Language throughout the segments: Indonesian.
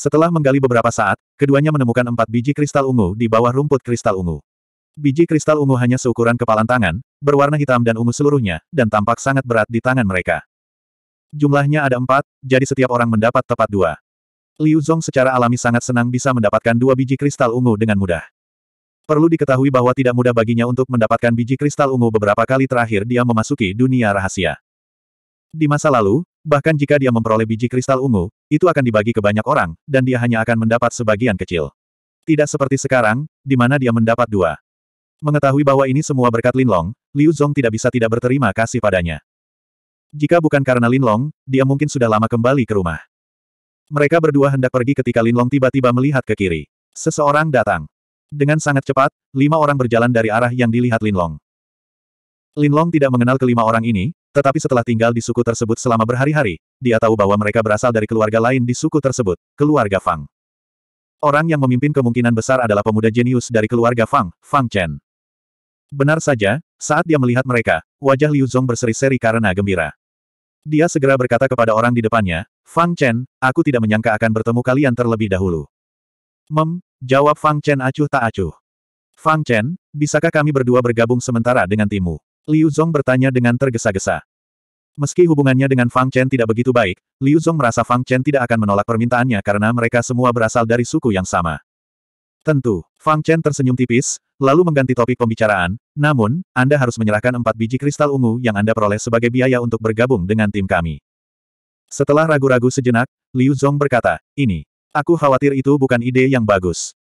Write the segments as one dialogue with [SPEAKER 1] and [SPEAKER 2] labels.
[SPEAKER 1] Setelah menggali beberapa saat, keduanya menemukan empat biji kristal ungu di bawah rumput kristal ungu. Biji kristal ungu hanya seukuran kepalan tangan, berwarna hitam dan ungu seluruhnya, dan tampak sangat berat di tangan mereka. Jumlahnya ada empat, jadi setiap orang mendapat tepat dua. Liu Zhong secara alami sangat senang bisa mendapatkan dua biji kristal ungu dengan mudah. Perlu diketahui bahwa tidak mudah baginya untuk mendapatkan biji kristal ungu beberapa kali terakhir dia memasuki dunia rahasia. Di masa lalu, Bahkan jika dia memperoleh biji kristal ungu, itu akan dibagi ke banyak orang, dan dia hanya akan mendapat sebagian kecil. Tidak seperti sekarang, di mana dia mendapat dua. Mengetahui bahwa ini semua berkat Linlong, Liu Zong tidak bisa tidak berterima kasih padanya. Jika bukan karena Linlong, dia mungkin sudah lama kembali ke rumah. Mereka berdua hendak pergi ketika Linlong tiba-tiba melihat ke kiri. Seseorang datang. Dengan sangat cepat, lima orang berjalan dari arah yang dilihat Linlong. Linlong tidak mengenal kelima orang ini, tetapi setelah tinggal di suku tersebut selama berhari-hari, dia tahu bahwa mereka berasal dari keluarga lain di suku tersebut, keluarga Fang. Orang yang memimpin kemungkinan besar adalah pemuda jenius dari keluarga Fang, Fang Chen. Benar saja, saat dia melihat mereka, wajah Liu Zhong berseri-seri karena gembira. Dia segera berkata kepada orang di depannya, Fang Chen, aku tidak menyangka akan bertemu kalian terlebih dahulu. Mem, jawab Fang Chen acuh tak acuh. Fang Chen, bisakah kami berdua bergabung sementara dengan timu? Liu Zhong bertanya dengan tergesa-gesa. Meski hubungannya dengan Fang Chen tidak begitu baik, Liu Zhong merasa Fang Chen tidak akan menolak permintaannya karena mereka semua berasal dari suku yang sama. Tentu, Fang Chen tersenyum tipis, lalu mengganti topik pembicaraan, namun, Anda harus menyerahkan empat biji kristal ungu yang Anda peroleh sebagai biaya untuk bergabung dengan tim kami. Setelah ragu-ragu sejenak, Liu Zhong berkata, ini, aku khawatir itu bukan ide yang bagus.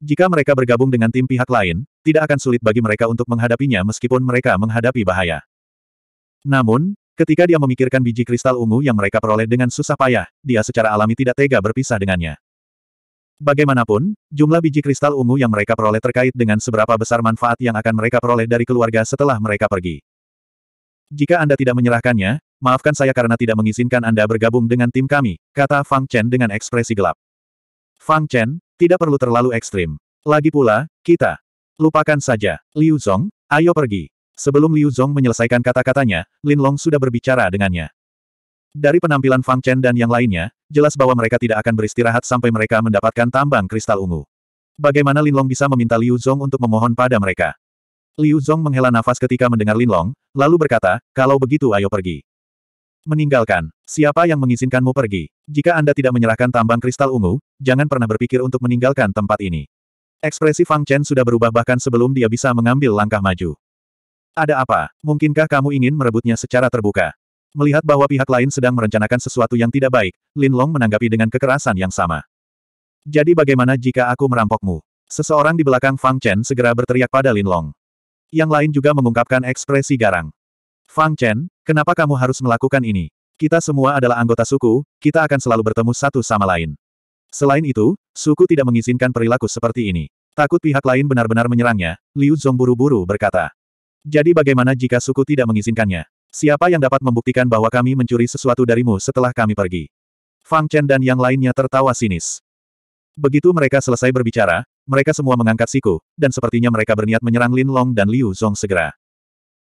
[SPEAKER 1] Jika mereka bergabung dengan tim pihak lain, tidak akan sulit bagi mereka untuk menghadapinya meskipun mereka menghadapi bahaya. Namun, Ketika dia memikirkan biji kristal ungu yang mereka peroleh dengan susah payah, dia secara alami tidak tega berpisah dengannya. Bagaimanapun, jumlah biji kristal ungu yang mereka peroleh terkait dengan seberapa besar manfaat yang akan mereka peroleh dari keluarga setelah mereka pergi. Jika Anda tidak menyerahkannya, maafkan saya karena tidak mengizinkan Anda bergabung dengan tim kami, kata Fang Chen dengan ekspresi gelap. Fang Chen, tidak perlu terlalu ekstrim. Lagi pula, kita. Lupakan saja, Liu Zong, ayo pergi. Sebelum Liu Zhong menyelesaikan kata-katanya, Lin Long sudah berbicara dengannya. Dari penampilan Fang Chen dan yang lainnya, jelas bahwa mereka tidak akan beristirahat sampai mereka mendapatkan tambang kristal ungu. Bagaimana Lin Long bisa meminta Liu Zhong untuk memohon pada mereka? Liu Zhong menghela nafas ketika mendengar Lin Long, lalu berkata, kalau begitu ayo pergi. Meninggalkan. Siapa yang mengizinkanmu pergi? Jika Anda tidak menyerahkan tambang kristal ungu, jangan pernah berpikir untuk meninggalkan tempat ini. Ekspresi Fang Chen sudah berubah bahkan sebelum dia bisa mengambil langkah maju. Ada apa? Mungkinkah kamu ingin merebutnya secara terbuka? Melihat bahwa pihak lain sedang merencanakan sesuatu yang tidak baik, Lin Long menanggapi dengan kekerasan yang sama. Jadi bagaimana jika aku merampokmu? Seseorang di belakang Fang Chen segera berteriak pada Lin Long. Yang lain juga mengungkapkan ekspresi garang. Fang Chen, kenapa kamu harus melakukan ini? Kita semua adalah anggota suku, kita akan selalu bertemu satu sama lain. Selain itu, suku tidak mengizinkan perilaku seperti ini. Takut pihak lain benar-benar menyerangnya, Liu Zong buru-buru berkata. Jadi bagaimana jika suku tidak mengizinkannya? Siapa yang dapat membuktikan bahwa kami mencuri sesuatu darimu setelah kami pergi? Fang Chen dan yang lainnya tertawa sinis. Begitu mereka selesai berbicara, mereka semua mengangkat siku, dan sepertinya mereka berniat menyerang Lin Long dan Liu Zong segera.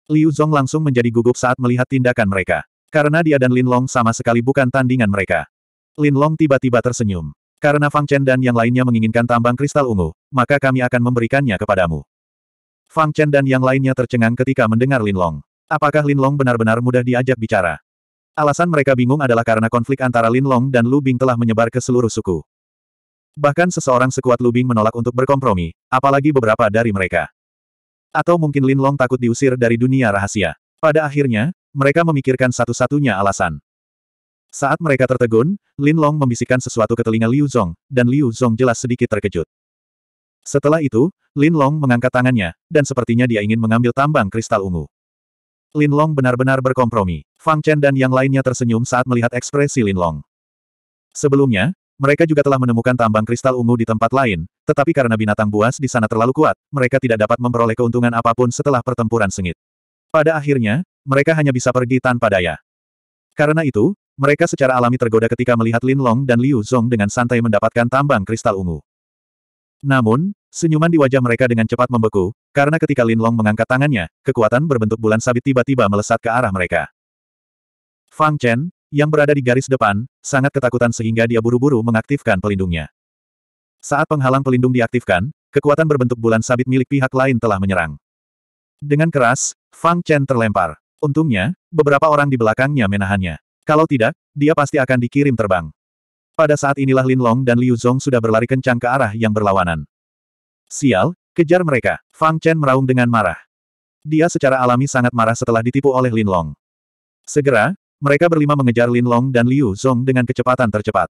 [SPEAKER 1] Liu Zong langsung menjadi gugup saat melihat tindakan mereka. Karena dia dan Lin Long sama sekali bukan tandingan mereka. Lin Long tiba-tiba tersenyum. Karena Fang Chen dan yang lainnya menginginkan tambang kristal ungu, maka kami akan memberikannya kepadamu. Fang Chen dan yang lainnya tercengang ketika mendengar Lin Long. Apakah Lin Long benar-benar mudah diajak bicara? Alasan mereka bingung adalah karena konflik antara Lin Long dan Lu Bing telah menyebar ke seluruh suku. Bahkan seseorang sekuat Lu Bing menolak untuk berkompromi, apalagi beberapa dari mereka. Atau mungkin Lin Long takut diusir dari dunia rahasia. Pada akhirnya, mereka memikirkan satu-satunya alasan. Saat mereka tertegun, Lin Long membisikkan sesuatu ke telinga Liu Zong, dan Liu Zong jelas sedikit terkejut. Setelah itu, Lin Long mengangkat tangannya, dan sepertinya dia ingin mengambil tambang kristal ungu. Lin Long benar-benar berkompromi. Fang Chen dan yang lainnya tersenyum saat melihat ekspresi Lin Long. Sebelumnya, mereka juga telah menemukan tambang kristal ungu di tempat lain, tetapi karena binatang buas di sana terlalu kuat, mereka tidak dapat memperoleh keuntungan apapun setelah pertempuran sengit. Pada akhirnya, mereka hanya bisa pergi tanpa daya. Karena itu, mereka secara alami tergoda ketika melihat Lin Long dan Liu Zong dengan santai mendapatkan tambang kristal ungu. Namun, senyuman di wajah mereka dengan cepat membeku, karena ketika Lin Long mengangkat tangannya, kekuatan berbentuk bulan sabit tiba-tiba melesat ke arah mereka. Fang Chen, yang berada di garis depan, sangat ketakutan sehingga dia buru-buru mengaktifkan pelindungnya. Saat penghalang pelindung diaktifkan, kekuatan berbentuk bulan sabit milik pihak lain telah menyerang. Dengan keras, Fang Chen terlempar. Untungnya, beberapa orang di belakangnya menahannya. Kalau tidak, dia pasti akan dikirim terbang. Pada saat inilah Lin Long dan Liu Zong sudah berlari kencang ke arah yang berlawanan. Sial, kejar mereka. Fang Chen meraung dengan marah. Dia secara alami sangat marah setelah ditipu oleh Lin Long. Segera, mereka berlima mengejar Lin Long dan Liu Zong dengan kecepatan tercepat.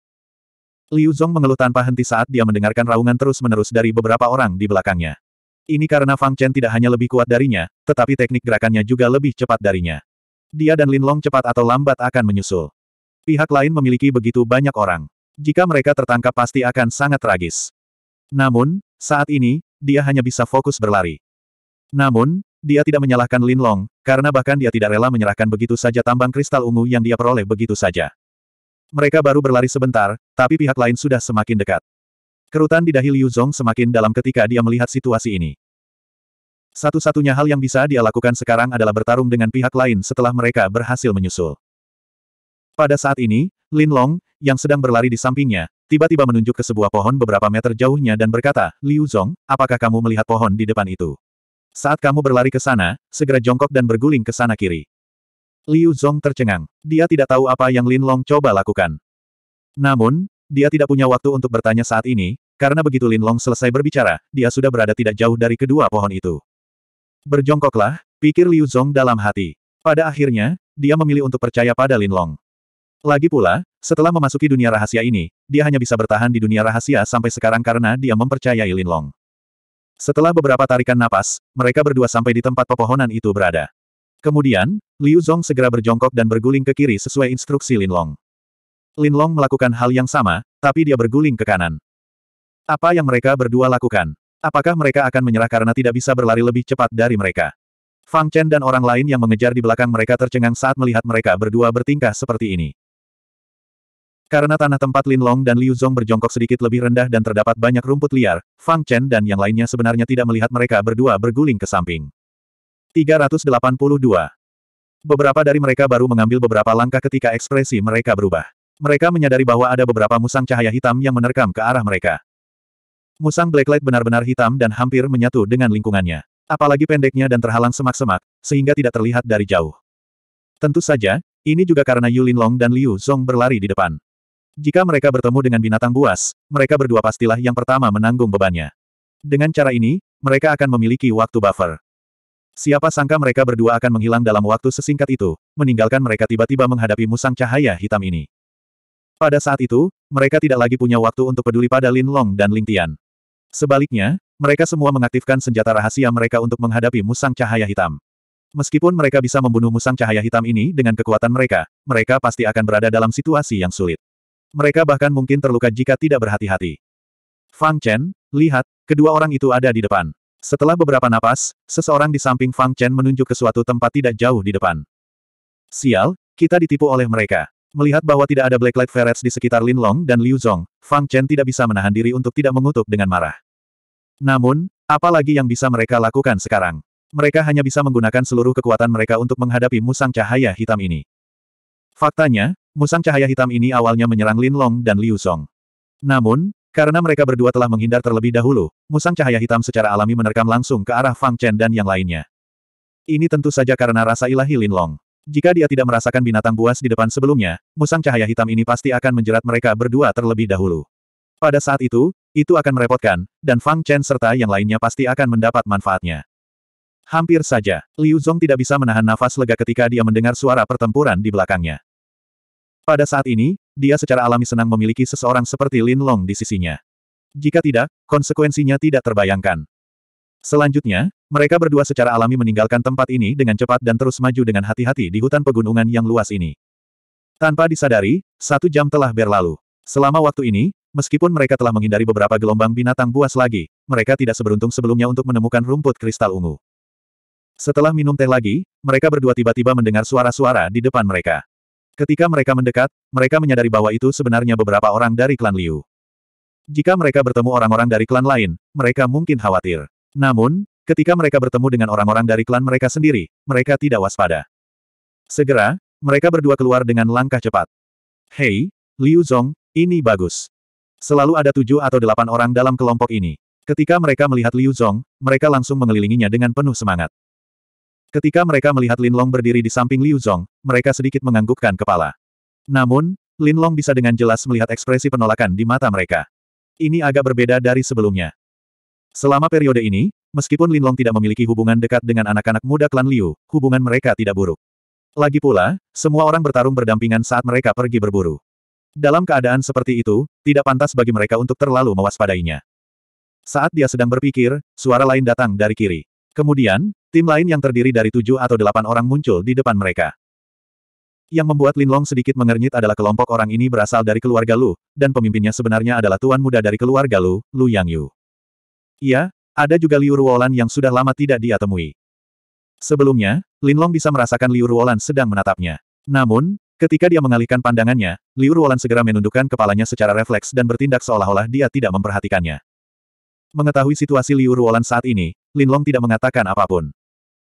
[SPEAKER 1] Liu Zong mengeluh tanpa henti saat dia mendengarkan raungan terus-menerus dari beberapa orang di belakangnya. Ini karena Fang Chen tidak hanya lebih kuat darinya, tetapi teknik gerakannya juga lebih cepat darinya. Dia dan Lin Long cepat atau lambat akan menyusul. Pihak lain memiliki begitu banyak orang. Jika mereka tertangkap pasti akan sangat tragis. Namun, saat ini, dia hanya bisa fokus berlari. Namun, dia tidak menyalahkan Lin Long, karena bahkan dia tidak rela menyerahkan begitu saja tambang kristal ungu yang dia peroleh begitu saja. Mereka baru berlari sebentar, tapi pihak lain sudah semakin dekat. Kerutan di dahi Liu Zong semakin dalam ketika dia melihat situasi ini. Satu-satunya hal yang bisa dia lakukan sekarang adalah bertarung dengan pihak lain setelah mereka berhasil menyusul. Pada saat ini, Lin Long, yang sedang berlari di sampingnya, tiba-tiba menunjuk ke sebuah pohon beberapa meter jauhnya dan berkata, Liu Zong, apakah kamu melihat pohon di depan itu? Saat kamu berlari ke sana, segera jongkok dan berguling ke sana kiri. Liu Zong tercengang. Dia tidak tahu apa yang Lin Long coba lakukan. Namun, dia tidak punya waktu untuk bertanya saat ini, karena begitu Lin Long selesai berbicara, dia sudah berada tidak jauh dari kedua pohon itu. Berjongkoklah, pikir Liu Zong dalam hati. Pada akhirnya, dia memilih untuk percaya pada Lin Long. Lagi pula, setelah memasuki dunia rahasia ini, dia hanya bisa bertahan di dunia rahasia sampai sekarang karena dia mempercayai Lin Long. Setelah beberapa tarikan napas, mereka berdua sampai di tempat pepohonan itu berada. Kemudian, Liu Zhong segera berjongkok dan berguling ke kiri sesuai instruksi Lin Long. Lin Long melakukan hal yang sama, tapi dia berguling ke kanan. Apa yang mereka berdua lakukan? Apakah mereka akan menyerah karena tidak bisa berlari lebih cepat dari mereka? Fang Chen dan orang lain yang mengejar di belakang mereka tercengang saat melihat mereka berdua bertingkah seperti ini. Karena tanah tempat Lin Long dan Liu Zong berjongkok sedikit lebih rendah dan terdapat banyak rumput liar, Fang Chen dan yang lainnya sebenarnya tidak melihat mereka berdua berguling ke samping. 382. Beberapa dari mereka baru mengambil beberapa langkah ketika ekspresi mereka berubah. Mereka menyadari bahwa ada beberapa musang cahaya hitam yang menerkam ke arah mereka. Musang Blacklight benar-benar hitam dan hampir menyatu dengan lingkungannya. Apalagi pendeknya dan terhalang semak-semak, sehingga tidak terlihat dari jauh. Tentu saja, ini juga karena Yulin Long dan Liu Zong berlari di depan. Jika mereka bertemu dengan binatang buas, mereka berdua pastilah yang pertama menanggung bebannya. Dengan cara ini, mereka akan memiliki waktu buffer. Siapa sangka mereka berdua akan menghilang dalam waktu sesingkat itu, meninggalkan mereka tiba-tiba menghadapi musang cahaya hitam ini. Pada saat itu, mereka tidak lagi punya waktu untuk peduli pada Lin Long dan Ling Tian. Sebaliknya, mereka semua mengaktifkan senjata rahasia mereka untuk menghadapi musang cahaya hitam. Meskipun mereka bisa membunuh musang cahaya hitam ini dengan kekuatan mereka, mereka pasti akan berada dalam situasi yang sulit. Mereka bahkan mungkin terluka jika tidak berhati-hati. Fang Chen, lihat, kedua orang itu ada di depan. Setelah beberapa napas, seseorang di samping Fang Chen menunjuk ke suatu tempat tidak jauh di depan. Sial, kita ditipu oleh mereka. Melihat bahwa tidak ada Blacklight Ferrets di sekitar Lin Long dan Liu Zhong, Fang Chen tidak bisa menahan diri untuk tidak mengutuk dengan marah. Namun, apa lagi yang bisa mereka lakukan sekarang? Mereka hanya bisa menggunakan seluruh kekuatan mereka untuk menghadapi musang cahaya hitam ini. Faktanya, musang cahaya hitam ini awalnya menyerang Lin Long dan Liu Song. Namun, karena mereka berdua telah menghindar terlebih dahulu, musang cahaya hitam secara alami menerkam langsung ke arah Fang Chen dan yang lainnya. Ini tentu saja karena rasa ilahi Lin Long. Jika dia tidak merasakan binatang buas di depan sebelumnya, musang cahaya hitam ini pasti akan menjerat mereka berdua terlebih dahulu. Pada saat itu, itu akan merepotkan, dan Fang Chen serta yang lainnya pasti akan mendapat manfaatnya. Hampir saja, Liu Zong tidak bisa menahan nafas lega ketika dia mendengar suara pertempuran di belakangnya. Pada saat ini, dia secara alami senang memiliki seseorang seperti Lin Long di sisinya. Jika tidak, konsekuensinya tidak terbayangkan. Selanjutnya, mereka berdua secara alami meninggalkan tempat ini dengan cepat dan terus maju dengan hati-hati di hutan pegunungan yang luas ini. Tanpa disadari, satu jam telah berlalu. Selama waktu ini, meskipun mereka telah menghindari beberapa gelombang binatang buas lagi, mereka tidak seberuntung sebelumnya untuk menemukan rumput kristal ungu. Setelah minum teh lagi, mereka berdua tiba-tiba mendengar suara-suara di depan mereka. Ketika mereka mendekat, mereka menyadari bahwa itu sebenarnya beberapa orang dari klan Liu. Jika mereka bertemu orang-orang dari klan lain, mereka mungkin khawatir. Namun, ketika mereka bertemu dengan orang-orang dari klan mereka sendiri, mereka tidak waspada. Segera, mereka berdua keluar dengan langkah cepat. Hei, Liu Zong, ini bagus. Selalu ada tujuh atau delapan orang dalam kelompok ini. Ketika mereka melihat Liu Zong, mereka langsung mengelilinginya dengan penuh semangat. Ketika mereka melihat Linlong berdiri di samping Liu Zhong, mereka sedikit menganggukkan kepala. Namun, Linlong bisa dengan jelas melihat ekspresi penolakan di mata mereka. Ini agak berbeda dari sebelumnya. Selama periode ini, meskipun Linlong tidak memiliki hubungan dekat dengan anak-anak muda klan Liu, hubungan mereka tidak buruk. Lagi pula, semua orang bertarung berdampingan saat mereka pergi berburu. Dalam keadaan seperti itu, tidak pantas bagi mereka untuk terlalu mewaspadainya. Saat dia sedang berpikir, suara lain datang dari kiri. Kemudian, tim lain yang terdiri dari tujuh atau delapan orang muncul di depan mereka. Yang membuat Linlong sedikit mengernyit adalah kelompok orang ini berasal dari keluarga Lu, dan pemimpinnya sebenarnya adalah tuan muda dari keluarga Lu, Lu Yang Yu. Iya, ada juga Liu Ruolan yang sudah lama tidak dia temui. Sebelumnya, Linlong bisa merasakan Liu Ruolan sedang menatapnya. Namun, ketika dia mengalihkan pandangannya, Liu Ruolan segera menundukkan kepalanya secara refleks dan bertindak seolah-olah dia tidak memperhatikannya. Mengetahui situasi Liu Ruolan saat ini, Linlong tidak mengatakan apapun.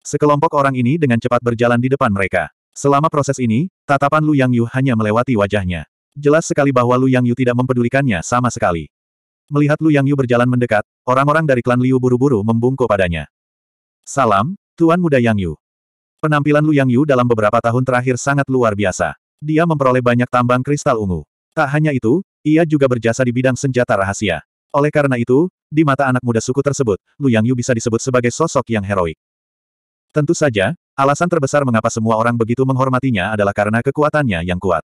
[SPEAKER 1] Sekelompok orang ini dengan cepat berjalan di depan mereka. Selama proses ini, tatapan Lu Yang Yu hanya melewati wajahnya. Jelas sekali bahwa Lu Yang Yu tidak mempedulikannya sama sekali. Melihat Lu Yang Yu berjalan mendekat, orang-orang dari klan Liu buru-buru membungkuk padanya. Salam, Tuan Muda Yang Yu. Penampilan Lu Yang Yu dalam beberapa tahun terakhir sangat luar biasa. Dia memperoleh banyak tambang kristal ungu. Tak hanya itu, ia juga berjasa di bidang senjata rahasia. Oleh karena itu, di mata anak muda suku tersebut, Lu Yang Yu bisa disebut sebagai sosok yang heroik. Tentu saja, alasan terbesar mengapa semua orang begitu menghormatinya adalah karena kekuatannya yang kuat.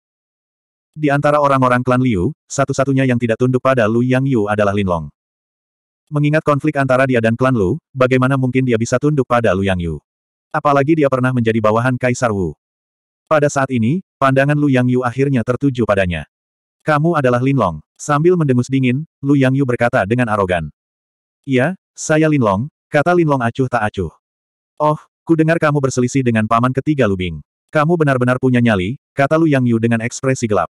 [SPEAKER 1] Di antara orang-orang klan Liu, satu-satunya yang tidak tunduk pada Lu Yang Yu adalah Lin Long. Mengingat konflik antara dia dan klan Lu, bagaimana mungkin dia bisa tunduk pada Lu Yang Yu? Apalagi dia pernah menjadi bawahan Kaisar Wu. Pada saat ini, pandangan Lu Yang Yu akhirnya tertuju padanya. Kamu adalah Linlong. Sambil mendengus dingin, Lu Yang Yu berkata dengan arogan. Iya, saya Linlong, kata Linlong acuh tak acuh. Oh, ku dengar kamu berselisih dengan paman ketiga Lubing. Kamu benar-benar punya nyali, kata Lu Yang Yu dengan ekspresi gelap.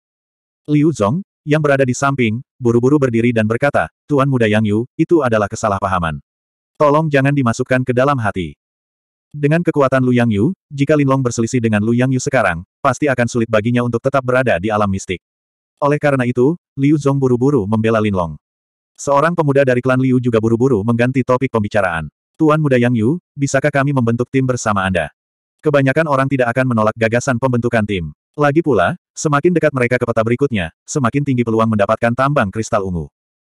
[SPEAKER 1] Liu Zong, yang berada di samping, buru-buru berdiri dan berkata, Tuan Muda Yang Yu, itu adalah kesalahpahaman. Tolong jangan dimasukkan ke dalam hati. Dengan kekuatan Lu Yang Yu, jika Linlong berselisih dengan Lu Yang Yu sekarang, pasti akan sulit baginya untuk tetap berada di alam mistik. Oleh karena itu, Liu Zong buru-buru membela Linlong. Seorang pemuda dari klan Liu juga buru-buru mengganti topik pembicaraan. Tuan muda Yang Yu, bisakah kami membentuk tim bersama Anda? Kebanyakan orang tidak akan menolak gagasan pembentukan tim. Lagi pula, semakin dekat mereka ke peta berikutnya, semakin tinggi peluang mendapatkan tambang kristal ungu.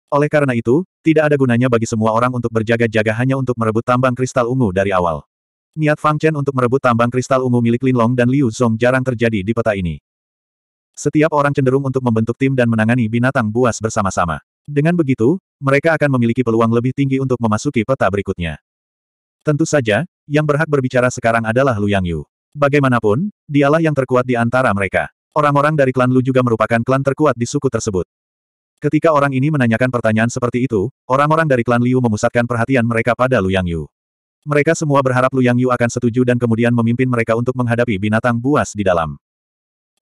[SPEAKER 1] Oleh karena itu, tidak ada gunanya bagi semua orang untuk berjaga-jaga hanya untuk merebut tambang kristal ungu dari awal. Niat Fang Chen untuk merebut tambang kristal ungu milik Linlong dan Liu Zong jarang terjadi di peta ini. Setiap orang cenderung untuk membentuk tim dan menangani binatang buas bersama-sama. Dengan begitu, mereka akan memiliki peluang lebih tinggi untuk memasuki peta berikutnya. Tentu saja, yang berhak berbicara sekarang adalah Lu Yang Yu. Bagaimanapun, dialah yang terkuat di antara mereka. Orang-orang dari klan Lu juga merupakan klan terkuat di suku tersebut. Ketika orang ini menanyakan pertanyaan seperti itu, orang-orang dari klan Liu memusatkan perhatian mereka pada Lu Yang Yu. Mereka semua berharap Lu Yang Yu akan setuju dan kemudian memimpin mereka untuk menghadapi binatang buas di dalam.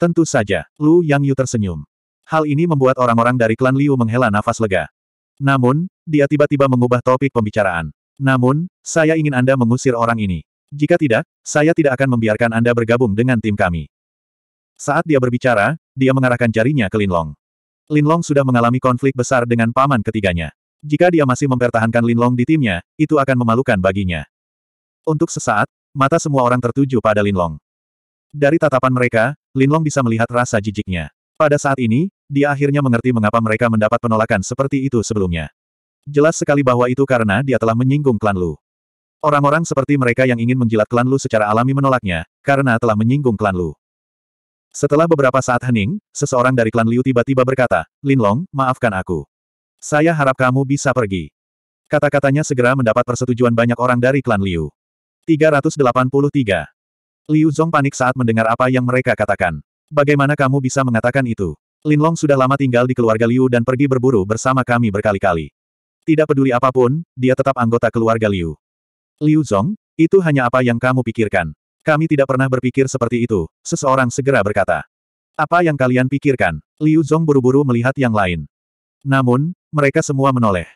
[SPEAKER 1] Tentu saja, Lu Yang Yu tersenyum. Hal ini membuat orang-orang dari klan Liu menghela nafas lega. Namun, dia tiba-tiba mengubah topik pembicaraan. Namun, saya ingin Anda mengusir orang ini. Jika tidak, saya tidak akan membiarkan Anda bergabung dengan tim kami. Saat dia berbicara, dia mengarahkan jarinya ke Linlong. Linlong sudah mengalami konflik besar dengan paman ketiganya. Jika dia masih mempertahankan Linlong di timnya, itu akan memalukan baginya. Untuk sesaat, mata semua orang tertuju pada Linlong. Dari tatapan mereka, Linlong bisa melihat rasa jijiknya. Pada saat ini, dia akhirnya mengerti mengapa mereka mendapat penolakan seperti itu sebelumnya. Jelas sekali bahwa itu karena dia telah menyinggung klan Lu. Orang-orang seperti mereka yang ingin menjilat klan Lu secara alami menolaknya, karena telah menyinggung klan Lu. Setelah beberapa saat hening, seseorang dari klan Liu tiba-tiba berkata, Linlong, maafkan aku. Saya harap kamu bisa pergi. Kata-katanya segera mendapat persetujuan banyak orang dari klan Liu. 383. Liu Zong panik saat mendengar apa yang mereka katakan. Bagaimana kamu bisa mengatakan itu? Lin Long sudah lama tinggal di keluarga Liu dan pergi berburu bersama kami berkali-kali. Tidak peduli apapun, dia tetap anggota keluarga Liu. Liu Zong, itu hanya apa yang kamu pikirkan. Kami tidak pernah berpikir seperti itu, seseorang segera berkata. Apa yang kalian pikirkan? Liu Zong buru-buru melihat yang lain. Namun, mereka semua menoleh.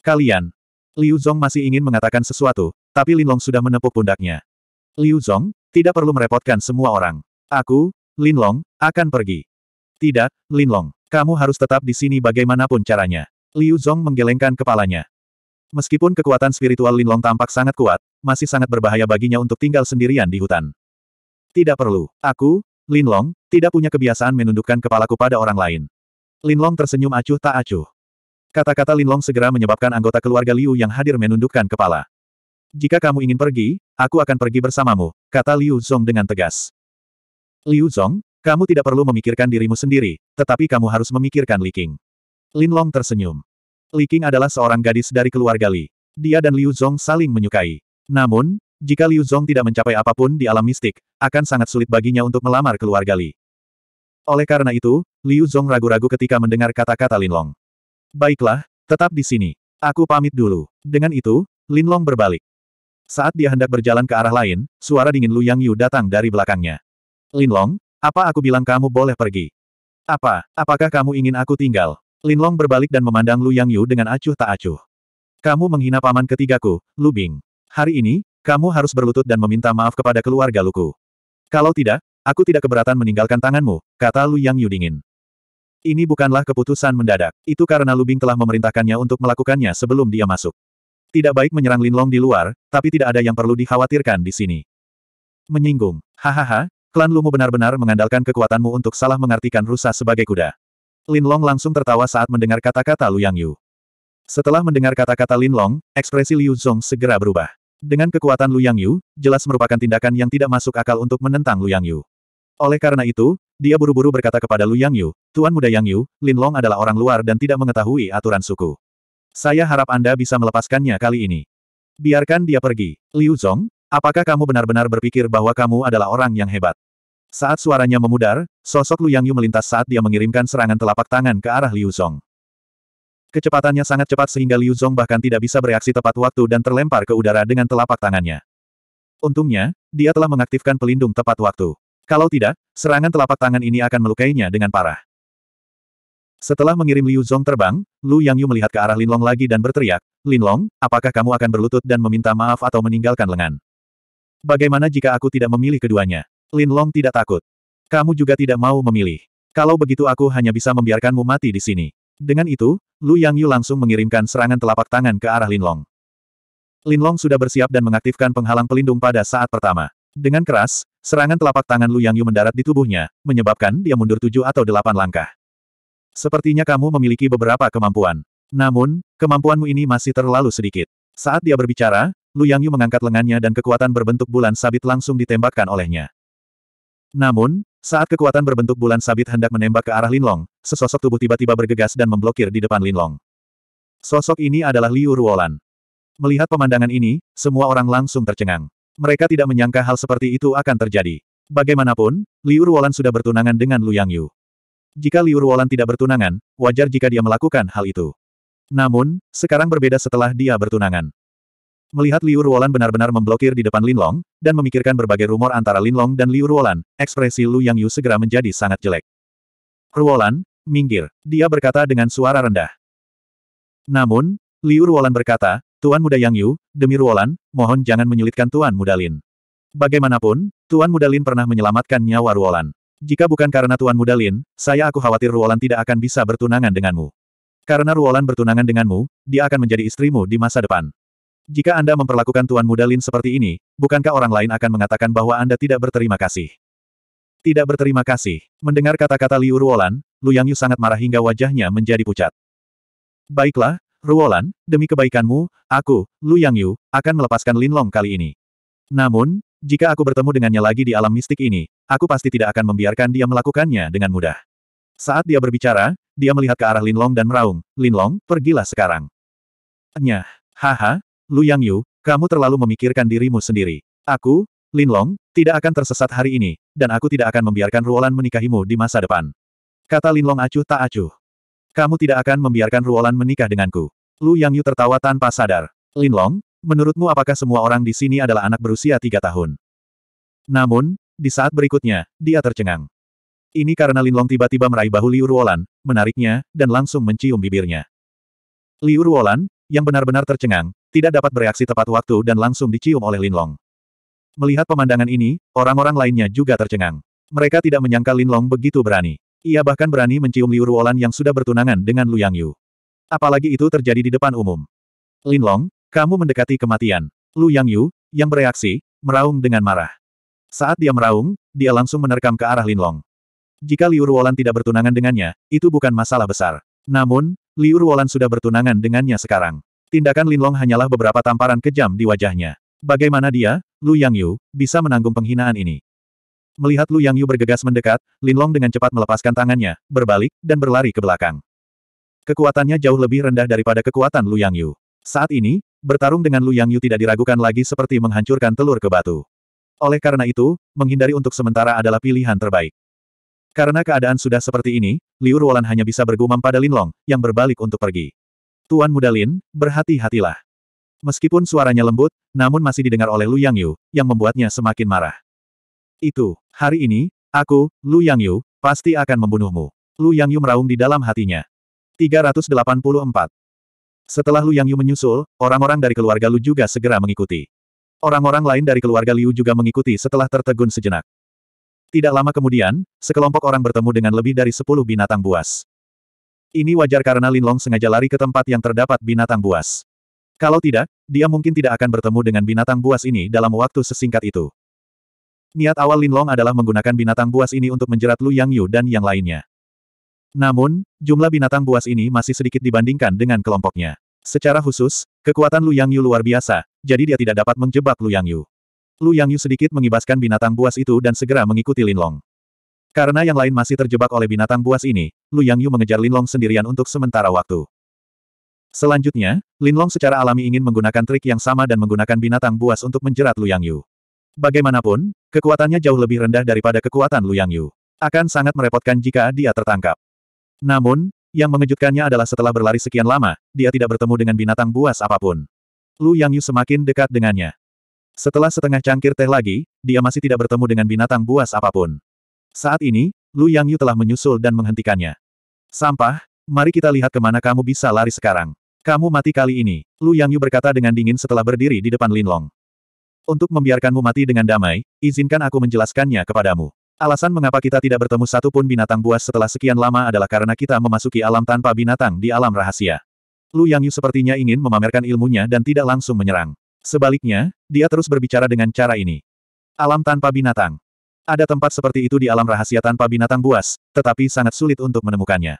[SPEAKER 1] Kalian. Liu Zong masih ingin mengatakan sesuatu, tapi Lin Long sudah menepuk pundaknya. Liu Zong, tidak perlu merepotkan semua orang. Aku, Lin Long, akan pergi. Tidak, Lin Long. kamu harus tetap di sini bagaimanapun caranya. Liu Zong menggelengkan kepalanya. Meskipun kekuatan spiritual Lin Long tampak sangat kuat, masih sangat berbahaya baginya untuk tinggal sendirian di hutan. Tidak perlu. Aku, Lin Long, tidak punya kebiasaan menundukkan kepalaku pada orang lain. Lin Long tersenyum acuh tak acuh. Kata-kata Lin Long segera menyebabkan anggota keluarga Liu yang hadir menundukkan kepala. Jika kamu ingin pergi, aku akan pergi bersamamu, kata Liu Zhong dengan tegas. Liu Zhong, kamu tidak perlu memikirkan dirimu sendiri, tetapi kamu harus memikirkan Li Qing. Lin Long tersenyum. Li Qing adalah seorang gadis dari keluarga Li. Dia dan Liu Zhong saling menyukai. Namun, jika Liu Zhong tidak mencapai apapun di alam mistik, akan sangat sulit baginya untuk melamar keluarga Li. Oleh karena itu, Liu Zhong ragu-ragu ketika mendengar kata-kata Lin Long. Baiklah, tetap di sini. Aku pamit dulu. Dengan itu, Lin Long berbalik. Saat dia hendak berjalan ke arah lain, suara dingin Lu Yang Yu datang dari belakangnya. Linlong, apa aku bilang kamu boleh pergi? Apa, apakah kamu ingin aku tinggal? Linlong berbalik dan memandang Lu Yang Yu dengan acuh tak acuh. Kamu menghina paman ketigaku, Lu Bing. Hari ini, kamu harus berlutut dan meminta maaf kepada keluarga Luku. Kalau tidak, aku tidak keberatan meninggalkan tanganmu, kata Lu Yang Yu dingin. Ini bukanlah keputusan mendadak. Itu karena Lu Bing telah memerintahkannya untuk melakukannya sebelum dia masuk. Tidak baik menyerang Linlong di luar, tapi tidak ada yang perlu dikhawatirkan di sini. Menyinggung. Hahaha, klan Lumu benar-benar mengandalkan kekuatanmu untuk salah mengartikan rusa sebagai kuda. Linlong langsung tertawa saat mendengar kata-kata Luyang Yu. Setelah mendengar kata-kata Linlong, ekspresi Liu Zong segera berubah. Dengan kekuatan Luyang Yu, jelas merupakan tindakan yang tidak masuk akal untuk menentang Luyang Yu. Oleh karena itu, dia buru-buru berkata kepada Luyang Yu, Tuan Muda Yang Yu, Linlong adalah orang luar dan tidak mengetahui aturan suku. Saya harap Anda bisa melepaskannya kali ini. Biarkan dia pergi. Liu Zong, apakah kamu benar-benar berpikir bahwa kamu adalah orang yang hebat? Saat suaranya memudar, sosok Lu Yang Yu melintas saat dia mengirimkan serangan telapak tangan ke arah Liu Zong. Kecepatannya sangat cepat sehingga Liu Zong bahkan tidak bisa bereaksi tepat waktu dan terlempar ke udara dengan telapak tangannya. Untungnya, dia telah mengaktifkan pelindung tepat waktu. Kalau tidak, serangan telapak tangan ini akan melukainya dengan parah. Setelah mengirim Liu Zhong terbang, Lu Yang Yu melihat ke arah Lin Long lagi dan berteriak, Lin Long, apakah kamu akan berlutut dan meminta maaf atau meninggalkan lengan? Bagaimana jika aku tidak memilih keduanya? Lin Long tidak takut. Kamu juga tidak mau memilih. Kalau begitu aku hanya bisa membiarkanmu mati di sini. Dengan itu, Lu Yang Yu langsung mengirimkan serangan telapak tangan ke arah Lin Long. Lin Long sudah bersiap dan mengaktifkan penghalang pelindung pada saat pertama. Dengan keras, serangan telapak tangan Lu Yang Yu mendarat di tubuhnya, menyebabkan dia mundur tujuh atau delapan langkah. Sepertinya kamu memiliki beberapa kemampuan. Namun, kemampuanmu ini masih terlalu sedikit. Saat dia berbicara, Lu Yangyu mengangkat lengannya dan kekuatan berbentuk bulan sabit langsung ditembakkan olehnya. Namun, saat kekuatan berbentuk bulan sabit hendak menembak ke arah Linlong, sesosok tubuh tiba-tiba bergegas dan memblokir di depan Linlong. Sosok ini adalah Liu Ruolan. Melihat pemandangan ini, semua orang langsung tercengang. Mereka tidak menyangka hal seperti itu akan terjadi. Bagaimanapun, Liu Ruolan sudah bertunangan dengan Lu Yangyu. Jika Liu Ruolan tidak bertunangan, wajar jika dia melakukan hal itu. Namun, sekarang berbeda setelah dia bertunangan. Melihat Liu Ruolan benar-benar memblokir di depan Linlong, dan memikirkan berbagai rumor antara Linlong dan Liu Ruolan, ekspresi Lu Yang Yu segera menjadi sangat jelek. Ruolan, minggir, dia berkata dengan suara rendah. Namun, Liu Ruolan berkata, Tuan Muda Yang Yu, demi Ruolan, mohon jangan menyulitkan Tuan Muda Lin. Bagaimanapun, Tuan Muda Lin pernah menyelamatkan nyawa Ruolan. Jika bukan karena Tuan Muda Lin, saya aku khawatir Ruolan tidak akan bisa bertunangan denganmu. Karena Ruolan bertunangan denganmu, dia akan menjadi istrimu di masa depan. Jika Anda memperlakukan Tuan Muda Lin seperti ini, bukankah orang lain akan mengatakan bahwa Anda tidak berterima kasih? Tidak berterima kasih. Mendengar kata-kata Liu Ruolan, Yang Yu sangat marah hingga wajahnya menjadi pucat. Baiklah, Ruolan, demi kebaikanmu, aku, Yang Yu, akan melepaskan Lin Long kali ini. Namun, jika aku bertemu dengannya lagi di alam mistik ini, aku pasti tidak akan membiarkan dia melakukannya dengan mudah. Saat dia berbicara, dia melihat ke arah Linlong dan meraung, Linlong, pergilah sekarang. Nyah, haha, Lu Yang Yu, kamu terlalu memikirkan dirimu sendiri. Aku, Linlong, tidak akan tersesat hari ini, dan aku tidak akan membiarkan Ruolan menikahimu di masa depan. Kata Linlong acuh tak acuh. Kamu tidak akan membiarkan Ruolan menikah denganku. Lu Yang Yu tertawa tanpa sadar. Linlong, Menurutmu apakah semua orang di sini adalah anak berusia tiga tahun? Namun, di saat berikutnya, dia tercengang. Ini karena Linlong tiba-tiba meraih bahu Liu Ruolan, menariknya, dan langsung mencium bibirnya. Liu Ruolan, yang benar-benar tercengang, tidak dapat bereaksi tepat waktu dan langsung dicium oleh Linlong. Melihat pemandangan ini, orang-orang lainnya juga tercengang. Mereka tidak menyangka Linlong begitu berani. Ia bahkan berani mencium Liu Ruolan yang sudah bertunangan dengan Lu Yangyu. Apalagi itu terjadi di depan umum. Linlong, kamu mendekati kematian. Lu Yang Yu, yang bereaksi, meraung dengan marah. Saat dia meraung, dia langsung menerkam ke arah Linlong. Jika Liu Ruolan tidak bertunangan dengannya, itu bukan masalah besar. Namun, Liu Ruolan sudah bertunangan dengannya sekarang. Tindakan Linlong hanyalah beberapa tamparan kejam di wajahnya. Bagaimana dia, Lu Yang Yu, bisa menanggung penghinaan ini? Melihat Lu Yang Yu bergegas mendekat, Linlong dengan cepat melepaskan tangannya, berbalik, dan berlari ke belakang. Kekuatannya jauh lebih rendah daripada kekuatan Lu Yang Yu. Saat ini, bertarung dengan Lu Yang Yu tidak diragukan lagi seperti menghancurkan telur ke batu. Oleh karena itu, menghindari untuk sementara adalah pilihan terbaik. Karena keadaan sudah seperti ini, Liu Ruolan hanya bisa bergumam pada Lin Long yang berbalik untuk pergi. Tuan Muda Lin, berhati-hatilah. Meskipun suaranya lembut, namun masih didengar oleh Lu Yang Yu, yang membuatnya semakin marah. Itu, hari ini, aku, Lu Yang Yu, pasti akan membunuhmu. Lu Yang Yu meraung di dalam hatinya. 384. Setelah Lu Yang Yu menyusul, orang-orang dari keluarga Lu juga segera mengikuti. Orang-orang lain dari keluarga Liu juga mengikuti setelah tertegun sejenak. Tidak lama kemudian, sekelompok orang bertemu dengan lebih dari sepuluh binatang buas. Ini wajar karena Lin Long sengaja lari ke tempat yang terdapat binatang buas. Kalau tidak, dia mungkin tidak akan bertemu dengan binatang buas ini dalam waktu sesingkat itu. Niat awal Lin Long adalah menggunakan binatang buas ini untuk menjerat Lu Yang Yu dan yang lainnya. Namun, jumlah binatang buas ini masih sedikit dibandingkan dengan kelompoknya. Secara khusus, kekuatan Lu Yang Yu luar biasa, jadi dia tidak dapat menjebak Lu Yang Yu. Lu Yang Yu sedikit mengibaskan binatang buas itu dan segera mengikuti Lin Long. Karena yang lain masih terjebak oleh binatang buas ini, Lu Yang Yu mengejar Long sendirian untuk sementara waktu. Selanjutnya, Lin Long secara alami ingin menggunakan trik yang sama dan menggunakan binatang buas untuk menjerat Lu Yang Yu. Bagaimanapun, kekuatannya jauh lebih rendah daripada kekuatan Lu Yang Yu. Akan sangat merepotkan jika dia tertangkap. Namun, yang mengejutkannya adalah setelah berlari sekian lama, dia tidak bertemu dengan binatang buas apapun. Lu Yang Yu semakin dekat dengannya. Setelah setengah cangkir teh lagi, dia masih tidak bertemu dengan binatang buas apapun. Saat ini, Lu Yang Yu telah menyusul dan menghentikannya. Sampah, mari kita lihat kemana kamu bisa lari sekarang. Kamu mati kali ini, Lu Yang Yu berkata dengan dingin setelah berdiri di depan Linlong. Untuk membiarkanmu mati dengan damai, izinkan aku menjelaskannya kepadamu. Alasan mengapa kita tidak bertemu satu pun binatang buas setelah sekian lama adalah karena kita memasuki alam tanpa binatang di alam rahasia. Lu Yang Yu sepertinya ingin memamerkan ilmunya dan tidak langsung menyerang. Sebaliknya, dia terus berbicara dengan cara ini. Alam tanpa binatang. Ada tempat seperti itu di alam rahasia tanpa binatang buas, tetapi sangat sulit untuk menemukannya.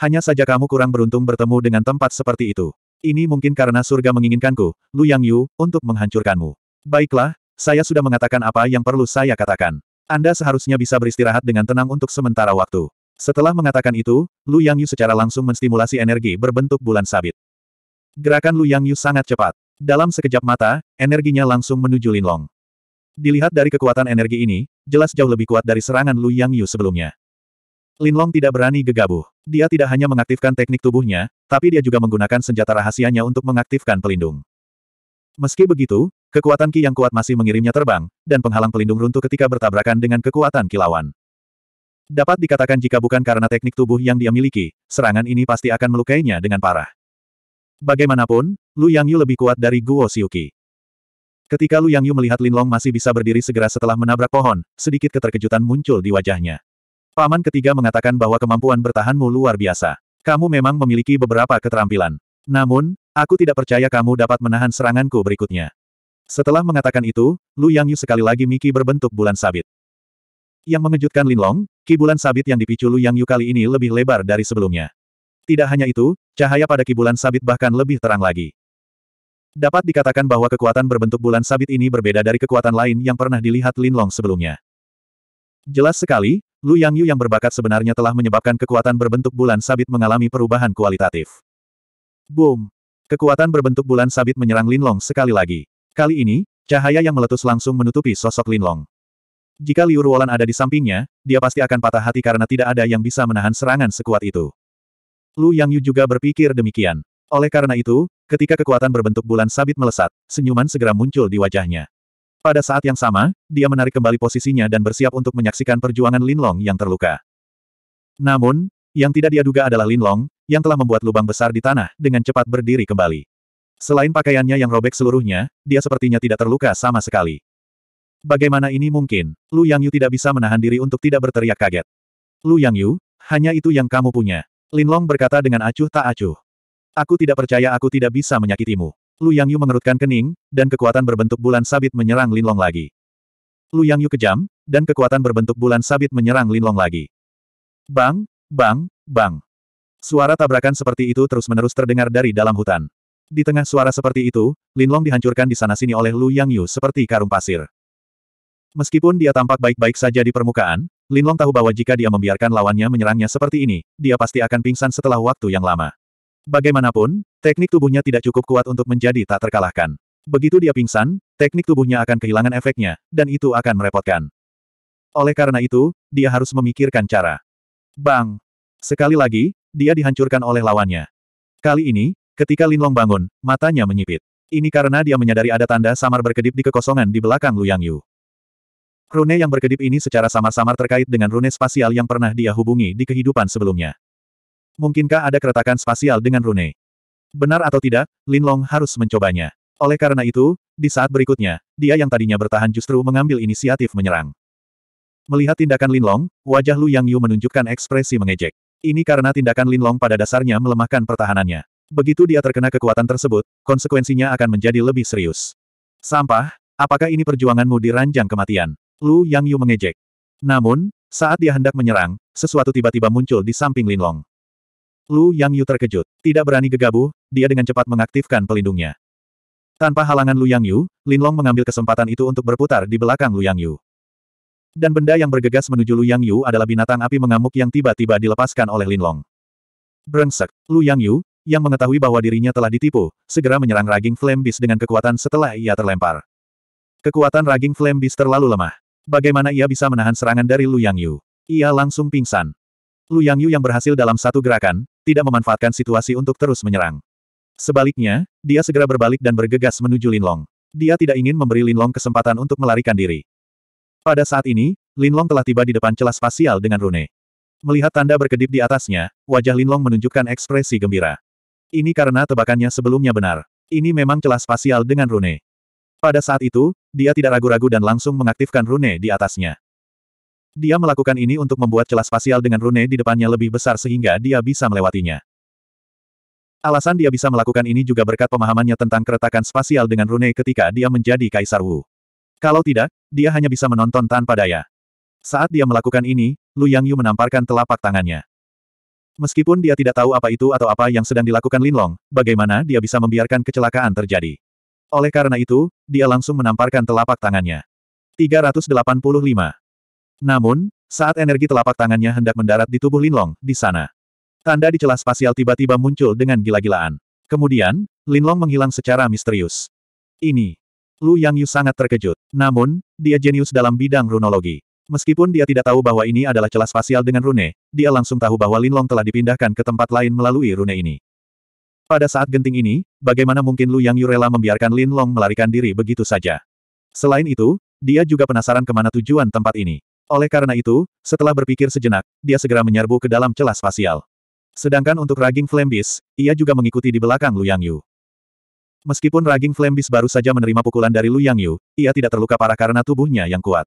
[SPEAKER 1] Hanya saja kamu kurang beruntung bertemu dengan tempat seperti itu. Ini mungkin karena surga menginginkanku, Lu Yang Yu, untuk menghancurkanmu. Baiklah, saya sudah mengatakan apa yang perlu saya katakan. Anda seharusnya bisa beristirahat dengan tenang untuk sementara waktu. Setelah mengatakan itu, Lu Yang Yu secara langsung menstimulasi energi berbentuk bulan sabit. Gerakan Lu Yang Yu sangat cepat. Dalam sekejap mata, energinya langsung menuju Lin Long. Dilihat dari kekuatan energi ini, jelas jauh lebih kuat dari serangan Lu Yang Yu sebelumnya. Long tidak berani gegabah. Dia tidak hanya mengaktifkan teknik tubuhnya, tapi dia juga menggunakan senjata rahasianya untuk mengaktifkan pelindung. Meski begitu, Kekuatan Ki yang kuat masih mengirimnya terbang, dan penghalang pelindung runtuh ketika bertabrakan dengan kekuatan kilauan. Dapat dikatakan jika bukan karena teknik tubuh yang dia miliki, serangan ini pasti akan melukainya dengan parah. Bagaimanapun, Lu Yang Yu lebih kuat dari Guo Siuki. Ketika Lu Yang Yu melihat Long masih bisa berdiri segera setelah menabrak pohon, sedikit keterkejutan muncul di wajahnya. Paman ketiga mengatakan bahwa kemampuan bertahanmu luar biasa. Kamu memang memiliki beberapa keterampilan. Namun, aku tidak percaya kamu dapat menahan seranganku berikutnya. Setelah mengatakan itu, Lu Yang Yu sekali lagi Miki berbentuk bulan sabit. Yang mengejutkan Linlong, ki bulan sabit yang dipicu Lu Yang Yu kali ini lebih lebar dari sebelumnya. Tidak hanya itu, cahaya pada ki bulan sabit bahkan lebih terang lagi. Dapat dikatakan bahwa kekuatan berbentuk bulan sabit ini berbeda dari kekuatan lain yang pernah dilihat Lin Long sebelumnya. Jelas sekali, Lu Yang Yu yang berbakat sebenarnya telah menyebabkan kekuatan berbentuk bulan sabit mengalami perubahan kualitatif. Boom! Kekuatan berbentuk bulan sabit menyerang Lin Long sekali lagi. Kali ini, cahaya yang meletus langsung menutupi sosok Linlong. Jika Liu Ruolan ada di sampingnya, dia pasti akan patah hati karena tidak ada yang bisa menahan serangan sekuat itu. Lu Yang Yu juga berpikir demikian. Oleh karena itu, ketika kekuatan berbentuk bulan sabit melesat, senyuman segera muncul di wajahnya. Pada saat yang sama, dia menarik kembali posisinya dan bersiap untuk menyaksikan perjuangan Linlong yang terluka. Namun, yang tidak dia duga adalah Linlong, yang telah membuat lubang besar di tanah dengan cepat berdiri kembali. Selain pakaiannya yang robek seluruhnya, dia sepertinya tidak terluka sama sekali. Bagaimana ini mungkin? Lu Yang Yu tidak bisa menahan diri untuk tidak berteriak kaget. Lu Yang Yu, hanya itu yang kamu punya. Lin Long berkata dengan acuh tak acuh. Aku tidak percaya aku tidak bisa menyakitimu. Lu Yang Yu mengerutkan kening, dan kekuatan berbentuk bulan sabit menyerang Lin Long lagi. Lu Yang Yu kejam, dan kekuatan berbentuk bulan sabit menyerang Lin Long lagi. Bang, bang, bang. Suara tabrakan seperti itu terus-menerus terdengar dari dalam hutan. Di tengah suara seperti itu, Linlong dihancurkan di sana-sini oleh Lu Yang Yu seperti karung pasir. Meskipun dia tampak baik-baik saja di permukaan, Linlong tahu bahwa jika dia membiarkan lawannya menyerangnya seperti ini, dia pasti akan pingsan setelah waktu yang lama. Bagaimanapun, teknik tubuhnya tidak cukup kuat untuk menjadi tak terkalahkan. Begitu dia pingsan, teknik tubuhnya akan kehilangan efeknya, dan itu akan merepotkan. Oleh karena itu, dia harus memikirkan cara. Bang! Sekali lagi, dia dihancurkan oleh lawannya. Kali ini, Ketika Linlong bangun, matanya menyipit. Ini karena dia menyadari ada tanda samar berkedip di kekosongan di belakang Luyang Yu. Rune yang berkedip ini secara samar-samar terkait dengan rune spasial yang pernah dia hubungi di kehidupan sebelumnya. Mungkinkah ada keretakan spasial dengan rune? Benar atau tidak, Linlong harus mencobanya. Oleh karena itu, di saat berikutnya, dia yang tadinya bertahan justru mengambil inisiatif menyerang. Melihat tindakan Linlong, wajah Lu Yang Yu menunjukkan ekspresi mengejek. Ini karena tindakan Linlong pada dasarnya melemahkan pertahanannya. Begitu dia terkena kekuatan tersebut, konsekuensinya akan menjadi lebih serius. Sampah, apakah ini perjuanganmu di ranjang kematian? Lu Yang Yu mengejek. Namun, saat dia hendak menyerang, sesuatu tiba-tiba muncul di samping Lin Long. Lu Yang Yu terkejut. Tidak berani gegabah, dia dengan cepat mengaktifkan pelindungnya. Tanpa halangan Lu Yang Yu, Lin Long mengambil kesempatan itu untuk berputar di belakang Lu Yang Yu. Dan benda yang bergegas menuju Lu Yang Yu adalah binatang api mengamuk yang tiba-tiba dilepaskan oleh Lin Long. Brengsek, Lu Yang Yu, yang mengetahui bahwa dirinya telah ditipu, segera menyerang Raging Flame Beast dengan kekuatan setelah ia terlempar. Kekuatan Raging Flame Beast terlalu lemah. Bagaimana ia bisa menahan serangan dari Lu Yang Yu? Ia langsung pingsan. Lu Yang Yu yang berhasil dalam satu gerakan, tidak memanfaatkan situasi untuk terus menyerang. Sebaliknya, dia segera berbalik dan bergegas menuju Lin Long. Dia tidak ingin memberi Lin Long kesempatan untuk melarikan diri. Pada saat ini, Lin Long telah tiba di depan celah spasial dengan rune. Melihat tanda berkedip di atasnya, wajah Lin Long menunjukkan ekspresi gembira. Ini karena tebakannya sebelumnya benar. Ini memang celah spasial dengan rune. Pada saat itu, dia tidak ragu-ragu dan langsung mengaktifkan rune di atasnya. Dia melakukan ini untuk membuat celah spasial dengan rune di depannya lebih besar sehingga dia bisa melewatinya. Alasan dia bisa melakukan ini juga berkat pemahamannya tentang keretakan spasial dengan rune ketika dia menjadi Kaisar Wu. Kalau tidak, dia hanya bisa menonton tanpa daya. Saat dia melakukan ini, Lu Yang Yu menamparkan telapak tangannya. Meskipun dia tidak tahu apa itu atau apa yang sedang dilakukan Linlong, bagaimana dia bisa membiarkan kecelakaan terjadi. Oleh karena itu, dia langsung menamparkan telapak tangannya. 385. Namun, saat energi telapak tangannya hendak mendarat di tubuh Linlong, di sana. Tanda di celah spasial tiba-tiba muncul dengan gila-gilaan. Kemudian, Linlong menghilang secara misterius. Ini. Lu Yang Yu sangat terkejut. Namun, dia jenius dalam bidang runologi. Meskipun dia tidak tahu bahwa ini adalah celah spasial dengan rune, dia langsung tahu bahwa Linlong telah dipindahkan ke tempat lain melalui rune ini. Pada saat genting ini, bagaimana mungkin Lu Yang Yurela membiarkan Linlong melarikan diri begitu saja? Selain itu, dia juga penasaran kemana tujuan tempat ini. Oleh karena itu, setelah berpikir sejenak, dia segera menyerbu ke dalam celah spasial. Sedangkan untuk Raging Flambis, ia juga mengikuti di belakang Lu Yang Yu. Meskipun Raging Flambis baru saja menerima pukulan dari Lu Yang Yu, ia tidak terluka parah karena tubuhnya yang kuat.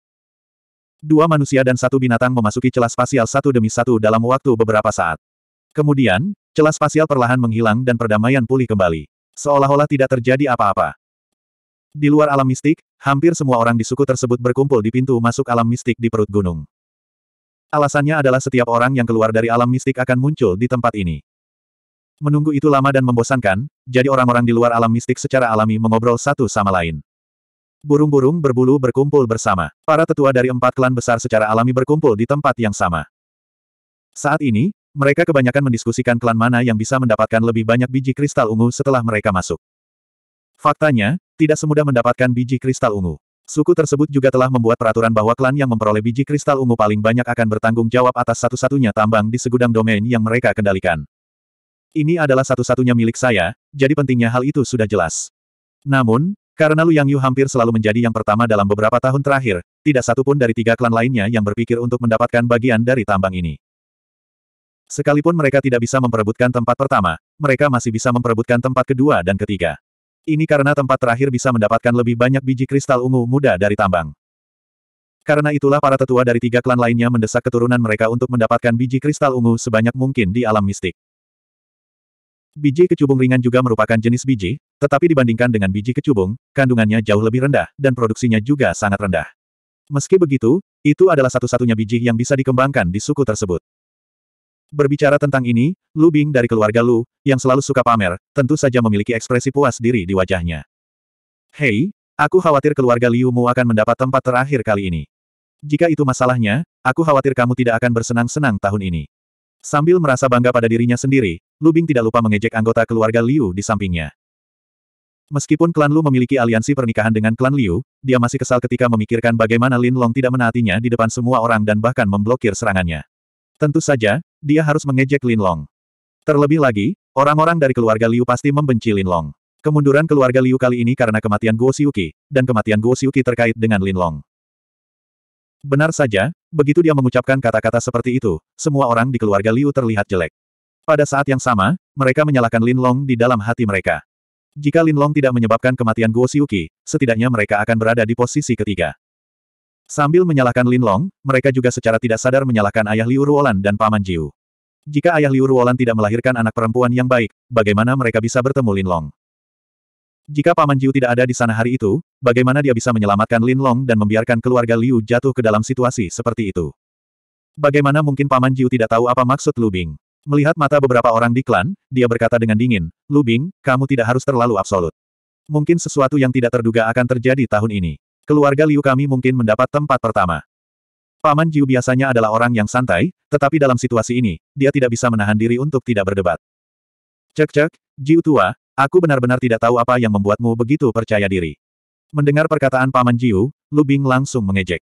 [SPEAKER 1] Dua manusia dan satu binatang memasuki celah spasial satu demi satu dalam waktu beberapa saat. Kemudian, celah spasial perlahan menghilang dan perdamaian pulih kembali. Seolah-olah tidak terjadi apa-apa. Di luar alam mistik, hampir semua orang di suku tersebut berkumpul di pintu masuk alam mistik di perut gunung. Alasannya adalah setiap orang yang keluar dari alam mistik akan muncul di tempat ini. Menunggu itu lama dan membosankan, jadi orang-orang di luar alam mistik secara alami mengobrol satu sama lain burung-burung berbulu berkumpul bersama. Para tetua dari empat klan besar secara alami berkumpul di tempat yang sama. Saat ini, mereka kebanyakan mendiskusikan klan mana yang bisa mendapatkan lebih banyak biji kristal ungu setelah mereka masuk. Faktanya, tidak semudah mendapatkan biji kristal ungu. Suku tersebut juga telah membuat peraturan bahwa klan yang memperoleh biji kristal ungu paling banyak akan bertanggung jawab atas satu-satunya tambang di segudang domain yang mereka kendalikan. Ini adalah satu-satunya milik saya, jadi pentingnya hal itu sudah jelas. Namun, karena Luyang Yu hampir selalu menjadi yang pertama dalam beberapa tahun terakhir, tidak satupun dari tiga klan lainnya yang berpikir untuk mendapatkan bagian dari tambang ini. Sekalipun mereka tidak bisa memperebutkan tempat pertama, mereka masih bisa memperebutkan tempat kedua dan ketiga. Ini karena tempat terakhir bisa mendapatkan lebih banyak biji kristal ungu muda dari tambang. Karena itulah para tetua dari tiga klan lainnya mendesak keturunan mereka untuk mendapatkan biji kristal ungu sebanyak mungkin di alam mistik. Biji kecubung ringan juga merupakan jenis biji, tetapi dibandingkan dengan biji kecubung, kandungannya jauh lebih rendah, dan produksinya juga sangat rendah. Meski begitu, itu adalah satu-satunya biji yang bisa dikembangkan di suku tersebut. Berbicara tentang ini, Lu Bing dari keluarga Lu, yang selalu suka pamer, tentu saja memiliki ekspresi puas diri di wajahnya. Hei, aku khawatir keluarga Liu Mu akan mendapat tempat terakhir kali ini. Jika itu masalahnya, aku khawatir kamu tidak akan bersenang-senang tahun ini. Sambil merasa bangga pada dirinya sendiri, Lubing tidak lupa mengejek anggota keluarga Liu di sampingnya. Meskipun klan Lu memiliki aliansi pernikahan dengan klan Liu, dia masih kesal ketika memikirkan bagaimana Lin Long tidak menaatinya di depan semua orang dan bahkan memblokir serangannya. Tentu saja, dia harus mengejek Lin Long. Terlebih lagi, orang-orang dari keluarga Liu pasti membenci Lin Long. Kemunduran keluarga Liu kali ini karena kematian Guo Siuki, dan kematian Guo Siuki terkait dengan Lin Long. Benar saja, begitu dia mengucapkan kata-kata seperti itu, semua orang di keluarga Liu terlihat jelek. Pada saat yang sama, mereka menyalahkan Lin Long di dalam hati mereka. Jika Lin Long tidak menyebabkan kematian Guo Xiuqi, setidaknya mereka akan berada di posisi ketiga. Sambil menyalahkan Lin Long, mereka juga secara tidak sadar menyalahkan ayah Liu Ruolan dan paman Jiu. Jika ayah Liu Ruolan tidak melahirkan anak perempuan yang baik, bagaimana mereka bisa bertemu Lin Long? Jika Paman Jiu tidak ada di sana hari itu, bagaimana dia bisa menyelamatkan Lin Long dan membiarkan keluarga Liu jatuh ke dalam situasi seperti itu? Bagaimana mungkin Paman Jiu tidak tahu apa maksud Lu Bing? Melihat mata beberapa orang di klan, dia berkata dengan dingin, Lu Bing, kamu tidak harus terlalu absolut. Mungkin sesuatu yang tidak terduga akan terjadi tahun ini. Keluarga Liu kami mungkin mendapat tempat pertama. Paman Jiu biasanya adalah orang yang santai, tetapi dalam situasi ini, dia tidak bisa menahan diri untuk tidak berdebat. Cek-cek, Jiu tua, Aku benar-benar tidak tahu apa yang membuatmu begitu percaya diri. Mendengar perkataan Paman Jiu, Lu Bing langsung mengejek.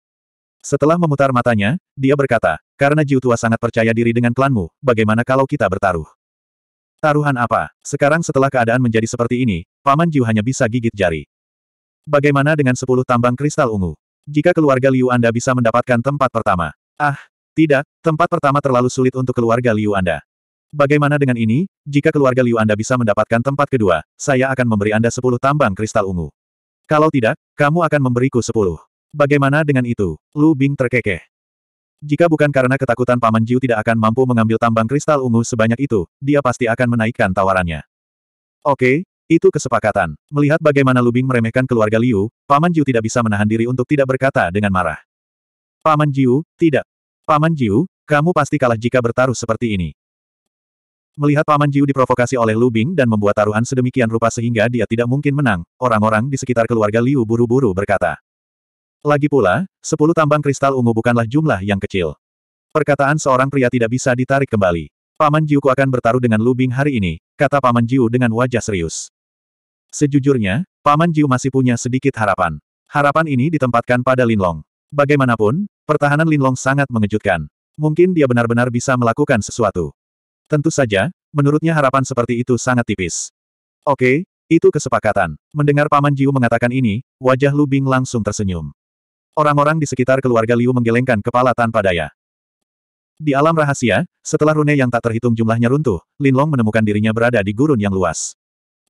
[SPEAKER 1] Setelah memutar matanya, dia berkata, karena Jiu Tua sangat percaya diri dengan klanmu, bagaimana kalau kita bertaruh? Taruhan apa? Sekarang setelah keadaan menjadi seperti ini, Paman Jiu hanya bisa gigit jari. Bagaimana dengan sepuluh tambang kristal ungu? Jika keluarga Liu Anda bisa mendapatkan tempat pertama. Ah, tidak, tempat pertama terlalu sulit untuk keluarga Liu Anda. Bagaimana dengan ini, jika keluarga Liu Anda bisa mendapatkan tempat kedua, saya akan memberi Anda sepuluh tambang kristal ungu. Kalau tidak, kamu akan memberiku sepuluh. Bagaimana dengan itu? Lu Bing terkekeh. Jika bukan karena ketakutan Paman Jiu tidak akan mampu mengambil tambang kristal ungu sebanyak itu, dia pasti akan menaikkan tawarannya. Oke, itu kesepakatan. Melihat bagaimana Lu Bing meremehkan keluarga Liu, Paman Jiu tidak bisa menahan diri untuk tidak berkata dengan marah. Paman Jiu, tidak. Paman Jiu, kamu pasti kalah jika bertaruh seperti ini. Melihat Paman Jiu diprovokasi oleh Lu Bing dan membuat taruhan sedemikian rupa sehingga dia tidak mungkin menang, orang-orang di sekitar keluarga Liu buru-buru berkata. Lagi pula, sepuluh tambang kristal ungu bukanlah jumlah yang kecil. Perkataan seorang pria tidak bisa ditarik kembali. Paman ku akan bertaruh dengan Lu Bing hari ini, kata Paman Jiu dengan wajah serius. Sejujurnya, Paman Jiu masih punya sedikit harapan. Harapan ini ditempatkan pada Linlong. Bagaimanapun, pertahanan Linlong sangat mengejutkan. Mungkin dia benar-benar bisa melakukan sesuatu. Tentu saja, menurutnya harapan seperti itu sangat tipis. Oke, itu kesepakatan. Mendengar Paman Jiu mengatakan ini, wajah Lu Bing langsung tersenyum. Orang-orang di sekitar keluarga Liu menggelengkan kepala tanpa daya. Di alam rahasia, setelah rune yang tak terhitung jumlahnya runtuh, Lin Long menemukan dirinya berada di gurun yang luas.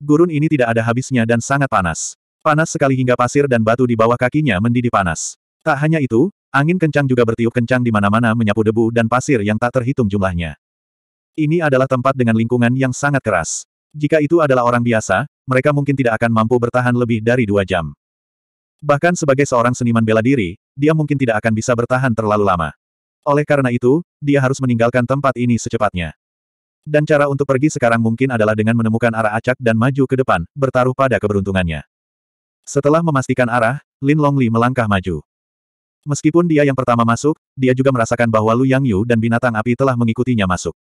[SPEAKER 1] Gurun ini tidak ada habisnya dan sangat panas. Panas sekali hingga pasir dan batu di bawah kakinya mendidih panas. Tak hanya itu, angin kencang juga bertiup kencang di mana-mana menyapu debu dan pasir yang tak terhitung jumlahnya. Ini adalah tempat dengan lingkungan yang sangat keras. Jika itu adalah orang biasa, mereka mungkin tidak akan mampu bertahan lebih dari dua jam. Bahkan sebagai seorang seniman bela diri, dia mungkin tidak akan bisa bertahan terlalu lama. Oleh karena itu, dia harus meninggalkan tempat ini secepatnya. Dan cara untuk pergi sekarang mungkin adalah dengan menemukan arah acak dan maju ke depan, bertaruh pada keberuntungannya. Setelah memastikan arah, Lin Longli melangkah maju. Meskipun dia yang pertama masuk, dia juga merasakan bahwa Lu Yang Yu dan binatang api telah mengikutinya masuk.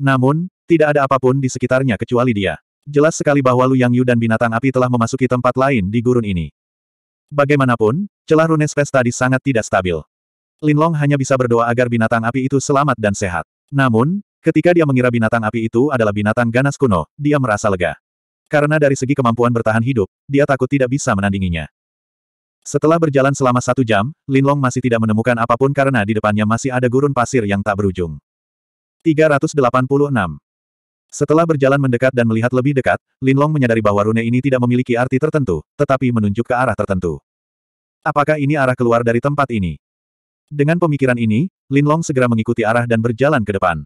[SPEAKER 1] Namun, tidak ada apapun di sekitarnya kecuali dia. Jelas sekali bahwa Yang Yu dan binatang api telah memasuki tempat lain di gurun ini. Bagaimanapun, celah rune space tadi sangat tidak stabil. Linlong hanya bisa berdoa agar binatang api itu selamat dan sehat. Namun, ketika dia mengira binatang api itu adalah binatang ganas kuno, dia merasa lega. Karena dari segi kemampuan bertahan hidup, dia takut tidak bisa menandinginya. Setelah berjalan selama satu jam, Linlong masih tidak menemukan apapun karena di depannya masih ada gurun pasir yang tak berujung. 386. Setelah berjalan mendekat dan melihat lebih dekat, Linlong menyadari bahwa rune ini tidak memiliki arti tertentu, tetapi menunjuk ke arah tertentu. Apakah ini arah keluar dari tempat ini? Dengan pemikiran ini, Linlong segera mengikuti arah dan berjalan ke depan.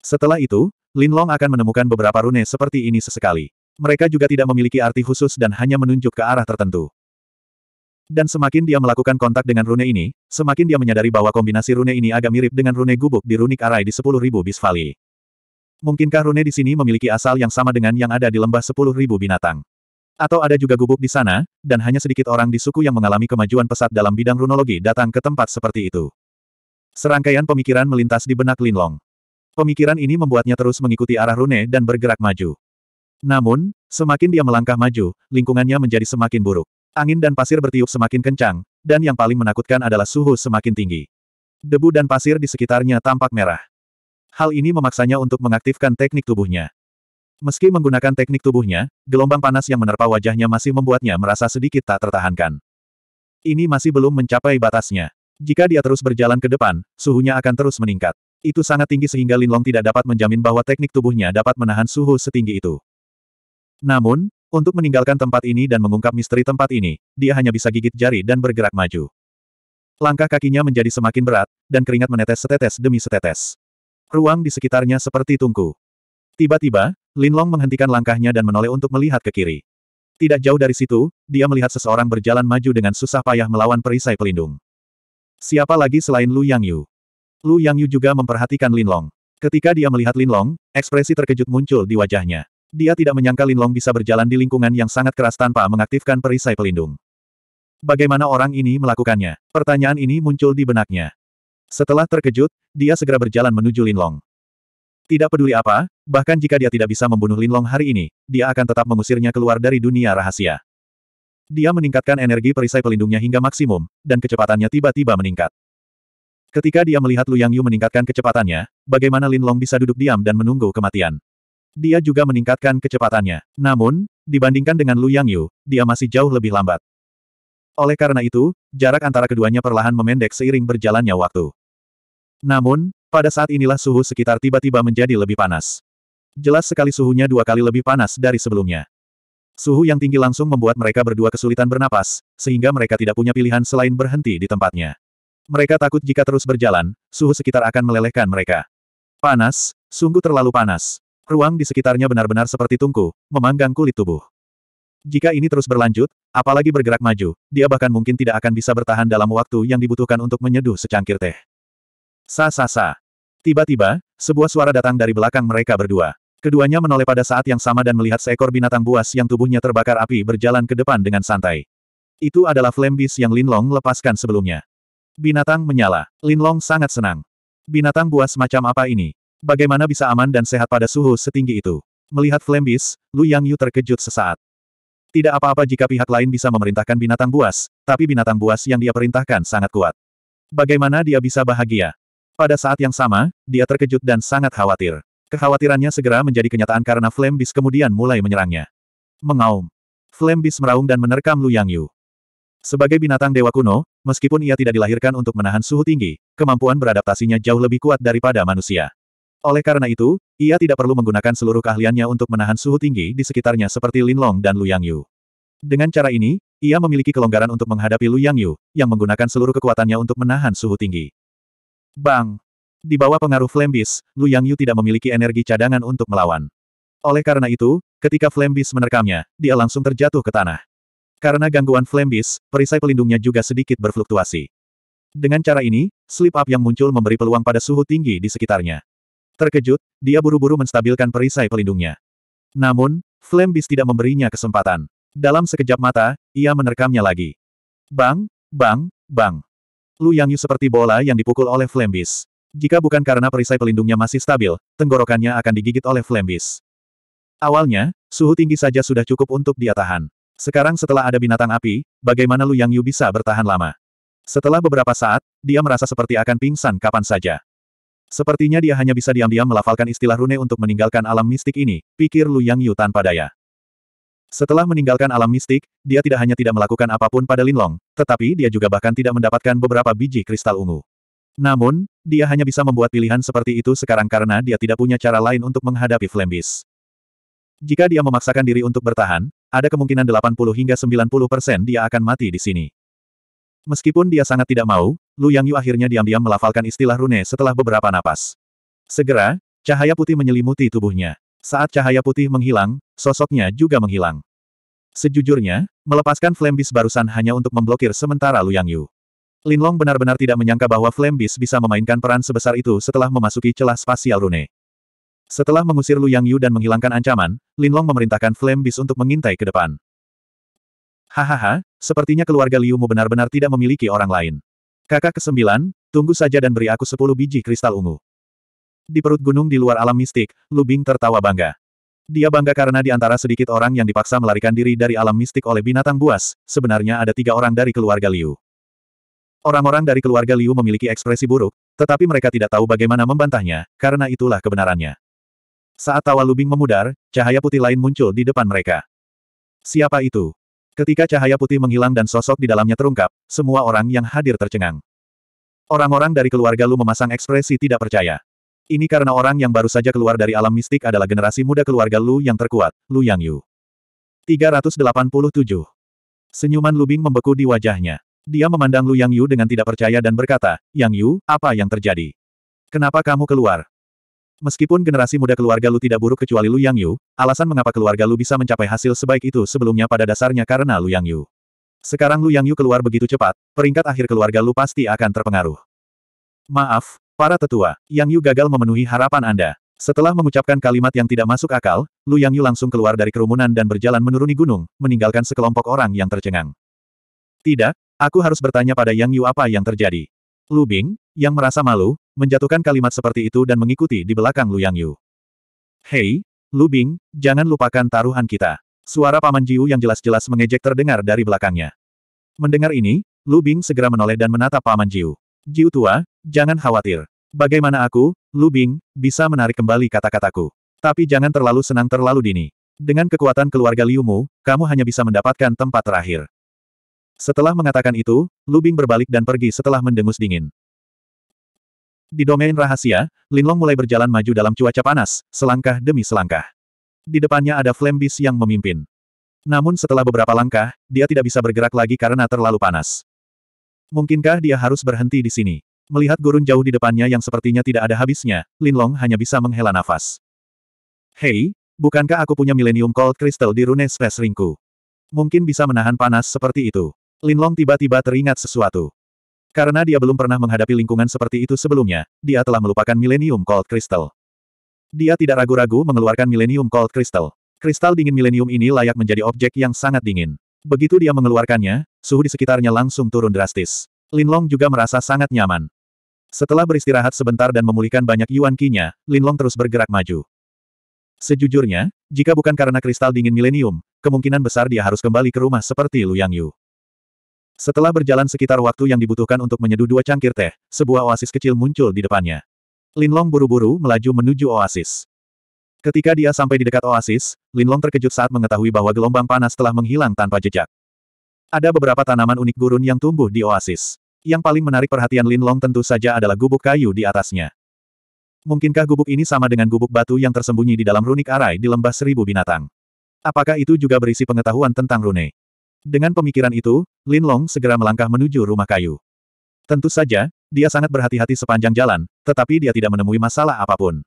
[SPEAKER 1] Setelah itu, Linlong akan menemukan beberapa rune seperti ini sesekali. Mereka juga tidak memiliki arti khusus dan hanya menunjuk ke arah tertentu. Dan semakin dia melakukan kontak dengan rune ini, semakin dia menyadari bahwa kombinasi rune ini agak mirip dengan rune gubuk di runik arai di 10.000 Bisvali. Mungkinkah rune di sini memiliki asal yang sama dengan yang ada di lembah 10.000 binatang? Atau ada juga gubuk di sana, dan hanya sedikit orang di suku yang mengalami kemajuan pesat dalam bidang runologi datang ke tempat seperti itu. Serangkaian pemikiran melintas di benak Linlong. Pemikiran ini membuatnya terus mengikuti arah rune dan bergerak maju. Namun, semakin dia melangkah maju, lingkungannya menjadi semakin buruk. Angin dan pasir bertiup semakin kencang, dan yang paling menakutkan adalah suhu semakin tinggi. Debu dan pasir di sekitarnya tampak merah. Hal ini memaksanya untuk mengaktifkan teknik tubuhnya. Meski menggunakan teknik tubuhnya, gelombang panas yang menerpa wajahnya masih membuatnya merasa sedikit tak tertahankan. Ini masih belum mencapai batasnya. Jika dia terus berjalan ke depan, suhunya akan terus meningkat. Itu sangat tinggi sehingga Linlong tidak dapat menjamin bahwa teknik tubuhnya dapat menahan suhu setinggi itu. Namun, untuk meninggalkan tempat ini dan mengungkap misteri tempat ini, dia hanya bisa gigit jari dan bergerak maju. Langkah kakinya menjadi semakin berat, dan keringat menetes setetes demi setetes. Ruang di sekitarnya seperti tungku. Tiba-tiba, Lin Long menghentikan langkahnya dan menoleh untuk melihat ke kiri. Tidak jauh dari situ, dia melihat seseorang berjalan maju dengan susah payah melawan perisai pelindung. Siapa lagi selain Lu Yang Yu? Lu Yang Yu juga memperhatikan Lin Long. Ketika dia melihat Lin Long, ekspresi terkejut muncul di wajahnya. Dia tidak menyangka Linlong bisa berjalan di lingkungan yang sangat keras tanpa mengaktifkan perisai pelindung. Bagaimana orang ini melakukannya? Pertanyaan ini muncul di benaknya. Setelah terkejut, dia segera berjalan menuju Linlong. Tidak peduli apa, bahkan jika dia tidak bisa membunuh Linlong hari ini, dia akan tetap mengusirnya keluar dari dunia rahasia. Dia meningkatkan energi perisai pelindungnya hingga maksimum, dan kecepatannya tiba-tiba meningkat. Ketika dia melihat Lu Yang Yu meningkatkan kecepatannya, bagaimana Linlong bisa duduk diam dan menunggu kematian? Dia juga meningkatkan kecepatannya. Namun, dibandingkan dengan Lu Yang Yu, dia masih jauh lebih lambat. Oleh karena itu, jarak antara keduanya perlahan memendek seiring berjalannya waktu. Namun, pada saat inilah suhu sekitar tiba-tiba menjadi lebih panas. Jelas sekali suhunya dua kali lebih panas dari sebelumnya. Suhu yang tinggi langsung membuat mereka berdua kesulitan bernapas, sehingga mereka tidak punya pilihan selain berhenti di tempatnya. Mereka takut jika terus berjalan, suhu sekitar akan melelehkan mereka. Panas, sungguh terlalu panas. Ruang di sekitarnya benar-benar seperti tungku, memanggang kulit tubuh. Jika ini terus berlanjut, apalagi bergerak maju, dia bahkan mungkin tidak akan bisa bertahan dalam waktu yang dibutuhkan untuk menyeduh secangkir teh. Sa sa sa. Tiba-tiba, sebuah suara datang dari belakang mereka berdua. Keduanya menoleh pada saat yang sama dan melihat seekor binatang buas yang tubuhnya terbakar api berjalan ke depan dengan santai. Itu adalah flame beast yang Linlong lepaskan sebelumnya. Binatang menyala. Linlong sangat senang. Binatang buas macam apa ini? Bagaimana bisa aman dan sehat pada suhu setinggi itu? Melihat Flame Beast, Lu Yang Yu terkejut sesaat. Tidak apa-apa jika pihak lain bisa memerintahkan binatang buas, tapi binatang buas yang dia perintahkan sangat kuat. Bagaimana dia bisa bahagia? Pada saat yang sama, dia terkejut dan sangat khawatir. Kekhawatirannya segera menjadi kenyataan karena Flame kemudian mulai menyerangnya. Mengaum. Flame Beast meraung dan menerkam Lu Yang Yu. Sebagai binatang dewa kuno, meskipun ia tidak dilahirkan untuk menahan suhu tinggi, kemampuan beradaptasinya jauh lebih kuat daripada manusia. Oleh karena itu, ia tidak perlu menggunakan seluruh keahliannya untuk menahan suhu tinggi di sekitarnya seperti Lin Long dan Lu Yang Yu. Dengan cara ini, ia memiliki kelonggaran untuk menghadapi Lu Yang Yu, yang menggunakan seluruh kekuatannya untuk menahan suhu tinggi. Bang! Di bawah pengaruh Flame Lu Yang Yu tidak memiliki energi cadangan untuk melawan. Oleh karena itu, ketika Flame menerkamnya, dia langsung terjatuh ke tanah. Karena gangguan Flame perisai pelindungnya juga sedikit berfluktuasi. Dengan cara ini, slip up yang muncul memberi peluang pada suhu tinggi di sekitarnya. Terkejut, dia buru-buru menstabilkan perisai pelindungnya. Namun, Flame Beast tidak memberinya kesempatan. Dalam sekejap mata, ia menerkamnya lagi. Bang, bang, bang. Lu Yang Yu seperti bola yang dipukul oleh Flame Beast. Jika bukan karena perisai pelindungnya masih stabil, tenggorokannya akan digigit oleh Flame Beast. Awalnya, suhu tinggi saja sudah cukup untuk dia tahan. Sekarang setelah ada binatang api, bagaimana Lu Yang Yu bisa bertahan lama? Setelah beberapa saat, dia merasa seperti akan pingsan kapan saja. Sepertinya dia hanya bisa diam-diam melafalkan istilah rune untuk meninggalkan alam mistik ini, pikir Lu Yang Yu tanpa daya. Setelah meninggalkan alam mistik, dia tidak hanya tidak melakukan apapun pada Linlong, tetapi dia juga bahkan tidak mendapatkan beberapa biji kristal ungu. Namun, dia hanya bisa membuat pilihan seperti itu sekarang karena dia tidak punya cara lain untuk menghadapi Flambis. Jika dia memaksakan diri untuk bertahan, ada kemungkinan 80 hingga 90 persen dia akan mati di sini. Meskipun dia sangat tidak mau, Lu Yang Yu akhirnya diam-diam melafalkan istilah rune setelah beberapa napas. Segera, cahaya putih menyelimuti tubuhnya. Saat cahaya putih menghilang, sosoknya juga menghilang. Sejujurnya, melepaskan Flambis barusan hanya untuk memblokir sementara Lu Yang Yu. Linlong benar-benar tidak menyangka bahwa Flambis bisa memainkan peran sebesar itu setelah memasuki celah spasial rune. Setelah mengusir Lu Yang Yu dan menghilangkan ancaman, Linlong memerintahkan Flambis untuk mengintai ke depan. Hahaha, sepertinya keluarga Liumu benar-benar tidak memiliki orang lain. Kakak ke-9, tunggu saja dan beri aku sepuluh biji kristal ungu. Di perut gunung di luar alam mistik, Lubing tertawa bangga. Dia bangga karena di antara sedikit orang yang dipaksa melarikan diri dari alam mistik oleh binatang buas, sebenarnya ada tiga orang dari keluarga Liu. Orang-orang dari keluarga Liu memiliki ekspresi buruk, tetapi mereka tidak tahu bagaimana membantahnya, karena itulah kebenarannya. Saat tawa Lubing memudar, cahaya putih lain muncul di depan mereka. Siapa itu? Ketika cahaya putih menghilang dan sosok di dalamnya terungkap, semua orang yang hadir tercengang. Orang-orang dari keluarga Lu memasang ekspresi tidak percaya. Ini karena orang yang baru saja keluar dari alam mistik adalah generasi muda keluarga Lu yang terkuat, Lu Yang Yu. 387. Senyuman Lu Bing membeku di wajahnya. Dia memandang Lu Yang Yu dengan tidak percaya dan berkata, Yang Yu, apa yang terjadi? Kenapa kamu keluar? Meskipun generasi muda keluarga Lu tidak buruk kecuali Lu Yang Yu, alasan mengapa keluarga Lu bisa mencapai hasil sebaik itu sebelumnya pada dasarnya karena Lu Yang Yu. Sekarang Lu Yang Yu keluar begitu cepat, peringkat akhir keluarga Lu pasti akan terpengaruh. Maaf, para tetua, Yang Yu gagal memenuhi harapan Anda. Setelah mengucapkan kalimat yang tidak masuk akal, Lu Yang Yu langsung keluar dari kerumunan dan berjalan menuruni gunung, meninggalkan sekelompok orang yang tercengang. Tidak, aku harus bertanya pada Yang Yu apa yang terjadi. Lu Bing, yang merasa malu, menjatuhkan kalimat seperti itu dan mengikuti di belakang Lu Yang Yu. Hei, Lu Bing, jangan lupakan taruhan kita. Suara Paman Jiu yang jelas-jelas mengejek terdengar dari belakangnya. Mendengar ini, Lu Bing segera menoleh dan menatap Paman Jiu. Jiu tua, jangan khawatir. Bagaimana aku, Lu Bing, bisa menarik kembali kata-kataku. Tapi jangan terlalu senang terlalu dini. Dengan kekuatan keluarga Liumu, kamu hanya bisa mendapatkan tempat terakhir. Setelah mengatakan itu, Lu Bing berbalik dan pergi setelah mendengus dingin. Di domain rahasia, Linlong mulai berjalan maju dalam cuaca panas, selangkah demi selangkah. Di depannya ada Flame yang memimpin. Namun setelah beberapa langkah, dia tidak bisa bergerak lagi karena terlalu panas. Mungkinkah dia harus berhenti di sini? Melihat gurun jauh di depannya yang sepertinya tidak ada habisnya, Linlong hanya bisa menghela nafas. Hei, bukankah aku punya Millennium Cold Crystal di rune space ringku? Mungkin bisa menahan panas seperti itu. Linlong tiba-tiba teringat sesuatu. Karena dia belum pernah menghadapi lingkungan seperti itu sebelumnya, dia telah melupakan Millennium Cold Crystal. Dia tidak ragu-ragu mengeluarkan Millennium Cold Crystal. Kristal dingin Millennium ini layak menjadi objek yang sangat dingin. Begitu dia mengeluarkannya, suhu di sekitarnya langsung turun drastis. Linlong juga merasa sangat nyaman. Setelah beristirahat sebentar dan memulihkan banyak yuan kinya, Linlong terus bergerak maju. Sejujurnya, jika bukan karena kristal dingin milenium, kemungkinan besar dia harus kembali ke rumah seperti Lu Yang Yu. Setelah berjalan sekitar waktu yang dibutuhkan untuk menyeduh dua cangkir teh, sebuah oasis kecil muncul di depannya. Linlong buru-buru melaju menuju oasis. Ketika dia sampai di dekat oasis, Linlong terkejut saat mengetahui bahwa gelombang panas telah menghilang tanpa jejak. Ada beberapa tanaman unik gurun yang tumbuh di oasis. Yang paling menarik perhatian Linlong tentu saja adalah gubuk kayu di atasnya. Mungkinkah gubuk ini sama dengan gubuk batu yang tersembunyi di dalam runik arai di lembah seribu binatang? Apakah itu juga berisi pengetahuan tentang rune? Dengan pemikiran itu, Lin Long segera melangkah menuju rumah kayu. Tentu saja, dia sangat berhati-hati sepanjang jalan, tetapi dia tidak menemui masalah apapun.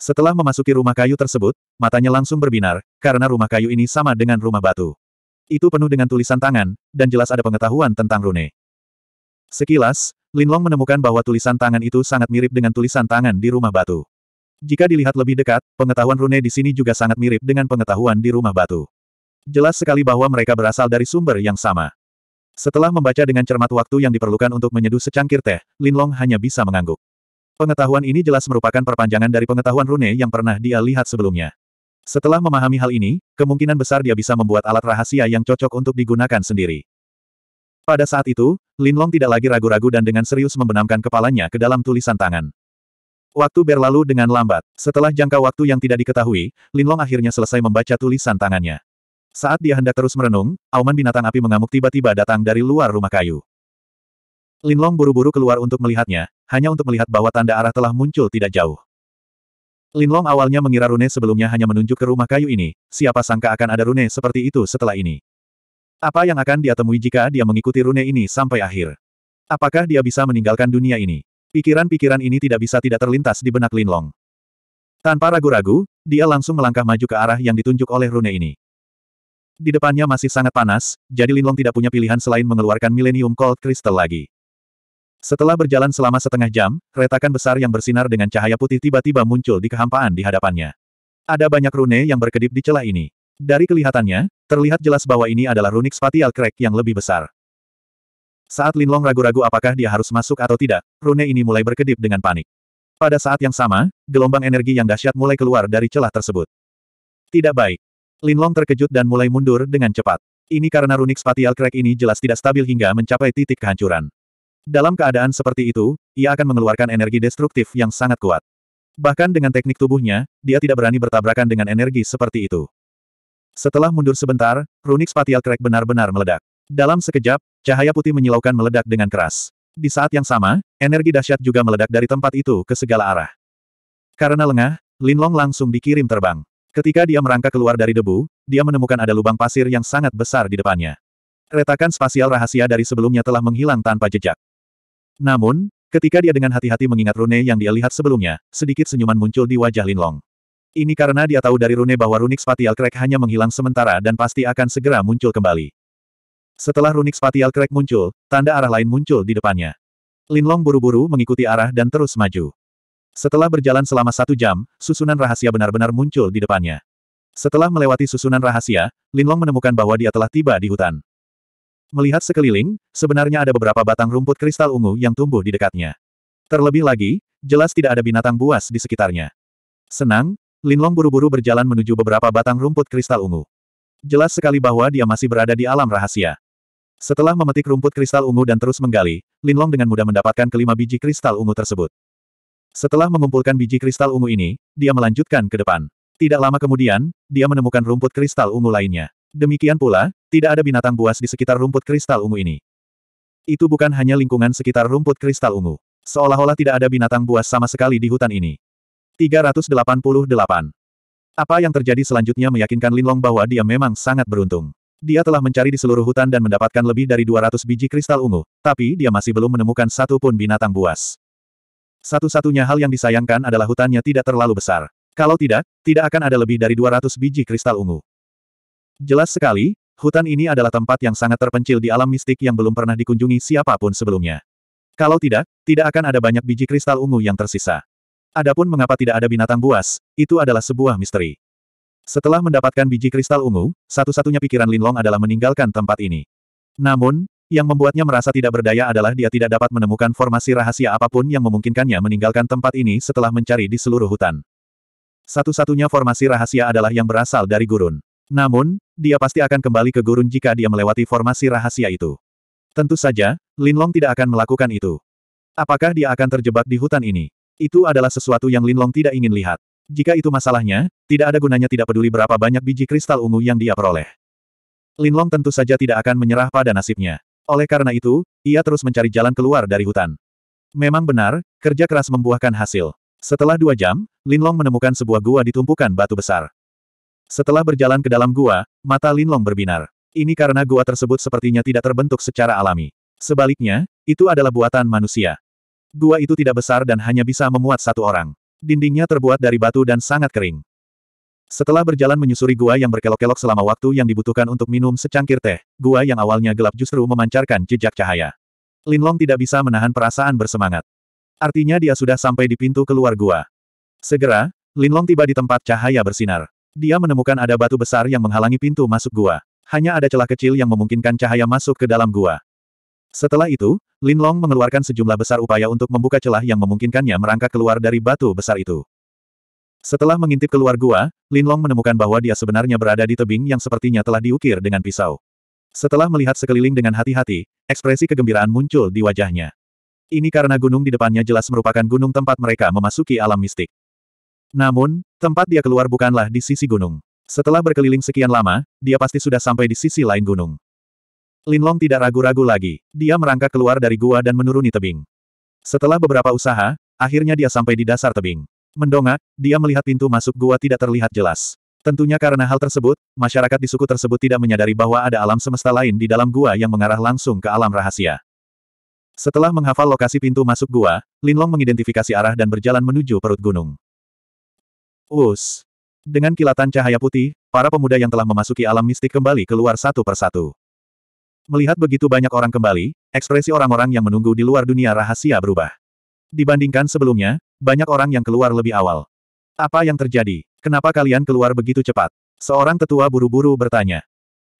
[SPEAKER 1] Setelah memasuki rumah kayu tersebut, matanya langsung berbinar, karena rumah kayu ini sama dengan rumah batu. Itu penuh dengan tulisan tangan, dan jelas ada pengetahuan tentang rune. Sekilas, Lin Long menemukan bahwa tulisan tangan itu sangat mirip dengan tulisan tangan di rumah batu. Jika dilihat lebih dekat, pengetahuan rune di sini juga sangat mirip dengan pengetahuan di rumah batu. Jelas sekali bahwa mereka berasal dari sumber yang sama. Setelah membaca dengan cermat waktu yang diperlukan untuk menyeduh secangkir teh, Linlong hanya bisa mengangguk. Pengetahuan ini jelas merupakan perpanjangan dari pengetahuan Rune yang pernah dia lihat sebelumnya. Setelah memahami hal ini, kemungkinan besar dia bisa membuat alat rahasia yang cocok untuk digunakan sendiri. Pada saat itu, Linlong tidak lagi ragu-ragu dan dengan serius membenamkan kepalanya ke dalam tulisan tangan. Waktu berlalu dengan lambat. Setelah jangka waktu yang tidak diketahui, Linlong akhirnya selesai membaca tulisan tangannya. Saat dia hendak terus merenung, auman binatang api mengamuk tiba-tiba datang dari luar rumah kayu. Linlong buru-buru keluar untuk melihatnya, hanya untuk melihat bahwa tanda arah telah muncul tidak jauh. Linlong awalnya mengira rune sebelumnya hanya menunjuk ke rumah kayu ini, siapa sangka akan ada rune seperti itu setelah ini. Apa yang akan dia temui jika dia mengikuti rune ini sampai akhir? Apakah dia bisa meninggalkan dunia ini? Pikiran-pikiran ini tidak bisa tidak terlintas di benak Linlong. Tanpa ragu-ragu, dia langsung melangkah maju ke arah yang ditunjuk oleh rune ini. Di depannya masih sangat panas, jadi Linlong tidak punya pilihan selain mengeluarkan Millennium Cold Crystal lagi. Setelah berjalan selama setengah jam, retakan besar yang bersinar dengan cahaya putih tiba-tiba muncul di kehampaan di hadapannya. Ada banyak rune yang berkedip di celah ini. Dari kelihatannya, terlihat jelas bahwa ini adalah runik spatial crack yang lebih besar. Saat Linlong ragu-ragu apakah dia harus masuk atau tidak, rune ini mulai berkedip dengan panik. Pada saat yang sama, gelombang energi yang dahsyat mulai keluar dari celah tersebut. Tidak baik. Linlong terkejut dan mulai mundur dengan cepat. Ini karena runik spatial crack ini jelas tidak stabil hingga mencapai titik kehancuran. Dalam keadaan seperti itu, ia akan mengeluarkan energi destruktif yang sangat kuat. Bahkan dengan teknik tubuhnya, dia tidak berani bertabrakan dengan energi seperti itu. Setelah mundur sebentar, runik spatial crack benar-benar meledak. Dalam sekejap, cahaya putih menyilaukan meledak dengan keras. Di saat yang sama, energi dahsyat juga meledak dari tempat itu ke segala arah. Karena lengah, Linlong langsung dikirim terbang. Ketika dia merangkak keluar dari debu, dia menemukan ada lubang pasir yang sangat besar di depannya. Retakan spasial rahasia dari sebelumnya telah menghilang tanpa jejak. Namun, ketika dia dengan hati-hati mengingat rune yang dia lihat sebelumnya, sedikit senyuman muncul di wajah Linlong. Ini karena dia tahu dari rune bahwa runik spatial crack hanya menghilang sementara dan pasti akan segera muncul kembali. Setelah runik spatial crack muncul, tanda arah lain muncul di depannya. Linlong buru-buru mengikuti arah dan terus maju. Setelah berjalan selama satu jam, susunan rahasia benar-benar muncul di depannya. Setelah melewati susunan rahasia, Linlong menemukan bahwa dia telah tiba di hutan. Melihat sekeliling, sebenarnya ada beberapa batang rumput kristal ungu yang tumbuh di dekatnya. Terlebih lagi, jelas tidak ada binatang buas di sekitarnya. Senang, Linlong buru-buru berjalan menuju beberapa batang rumput kristal ungu. Jelas sekali bahwa dia masih berada di alam rahasia. Setelah memetik rumput kristal ungu dan terus menggali, Linlong dengan mudah mendapatkan kelima biji kristal ungu tersebut. Setelah mengumpulkan biji kristal ungu ini, dia melanjutkan ke depan. Tidak lama kemudian, dia menemukan rumput kristal ungu lainnya. Demikian pula, tidak ada binatang buas di sekitar rumput kristal ungu ini. Itu bukan hanya lingkungan sekitar rumput kristal ungu. Seolah-olah tidak ada binatang buas sama sekali di hutan ini. 388. Apa yang terjadi selanjutnya meyakinkan Linlong bahwa dia memang sangat beruntung. Dia telah mencari di seluruh hutan dan mendapatkan lebih dari 200 biji kristal ungu, tapi dia masih belum menemukan satu pun binatang buas. Satu-satunya hal yang disayangkan adalah hutannya tidak terlalu besar. Kalau tidak, tidak akan ada lebih dari 200 biji kristal ungu. Jelas sekali, hutan ini adalah tempat yang sangat terpencil di alam mistik yang belum pernah dikunjungi siapapun sebelumnya. Kalau tidak, tidak akan ada banyak biji kristal ungu yang tersisa. Adapun mengapa tidak ada binatang buas, itu adalah sebuah misteri. Setelah mendapatkan biji kristal ungu, satu-satunya pikiran Linlong adalah meninggalkan tempat ini. Namun, yang membuatnya merasa tidak berdaya adalah dia tidak dapat menemukan formasi rahasia apapun yang memungkinkannya meninggalkan tempat ini setelah mencari di seluruh hutan. Satu-satunya formasi rahasia adalah yang berasal dari gurun. Namun, dia pasti akan kembali ke gurun jika dia melewati formasi rahasia itu. Tentu saja, Linlong tidak akan melakukan itu. Apakah dia akan terjebak di hutan ini? Itu adalah sesuatu yang Linlong tidak ingin lihat. Jika itu masalahnya, tidak ada gunanya tidak peduli berapa banyak biji kristal ungu yang dia peroleh. Linlong tentu saja tidak akan menyerah pada nasibnya. Oleh karena itu, ia terus mencari jalan keluar dari hutan. Memang benar, kerja keras membuahkan hasil. Setelah dua jam, Linlong menemukan sebuah gua ditumpukan batu besar. Setelah berjalan ke dalam gua, mata Linlong berbinar. Ini karena gua tersebut sepertinya tidak terbentuk secara alami. Sebaliknya, itu adalah buatan manusia. Gua itu tidak besar dan hanya bisa memuat satu orang. Dindingnya terbuat dari batu dan sangat kering. Setelah berjalan menyusuri gua yang berkelok-kelok selama waktu yang dibutuhkan untuk minum secangkir teh, gua yang awalnya gelap justru memancarkan jejak cahaya. Linlong tidak bisa menahan perasaan bersemangat. Artinya dia sudah sampai di pintu keluar gua. Segera, Linlong tiba di tempat cahaya bersinar. Dia menemukan ada batu besar yang menghalangi pintu masuk gua. Hanya ada celah kecil yang memungkinkan cahaya masuk ke dalam gua. Setelah itu, Linlong mengeluarkan sejumlah besar upaya untuk membuka celah yang memungkinkannya merangkak keluar dari batu besar itu. Setelah mengintip keluar gua, Linlong menemukan bahwa dia sebenarnya berada di tebing yang sepertinya telah diukir dengan pisau. Setelah melihat sekeliling dengan hati-hati, ekspresi kegembiraan muncul di wajahnya. Ini karena gunung di depannya jelas merupakan gunung tempat mereka memasuki alam mistik. Namun, tempat dia keluar bukanlah di sisi gunung. Setelah berkeliling sekian lama, dia pasti sudah sampai di sisi lain gunung. Linlong tidak ragu-ragu lagi. Dia merangkak keluar dari gua dan menuruni tebing. Setelah beberapa usaha, akhirnya dia sampai di dasar tebing. Mendongak, dia melihat pintu masuk gua tidak terlihat jelas. Tentunya karena hal tersebut, masyarakat di suku tersebut tidak menyadari bahwa ada alam semesta lain di dalam gua yang mengarah langsung ke alam rahasia. Setelah menghafal lokasi pintu masuk gua, Linlong mengidentifikasi arah dan berjalan menuju perut gunung. Us. Dengan kilatan cahaya putih, para pemuda yang telah memasuki alam mistik kembali keluar satu persatu. Melihat begitu banyak orang kembali, ekspresi orang-orang yang menunggu di luar dunia rahasia berubah. Dibandingkan sebelumnya, banyak orang yang keluar lebih awal. Apa yang terjadi? Kenapa kalian keluar begitu cepat? Seorang tetua buru-buru bertanya.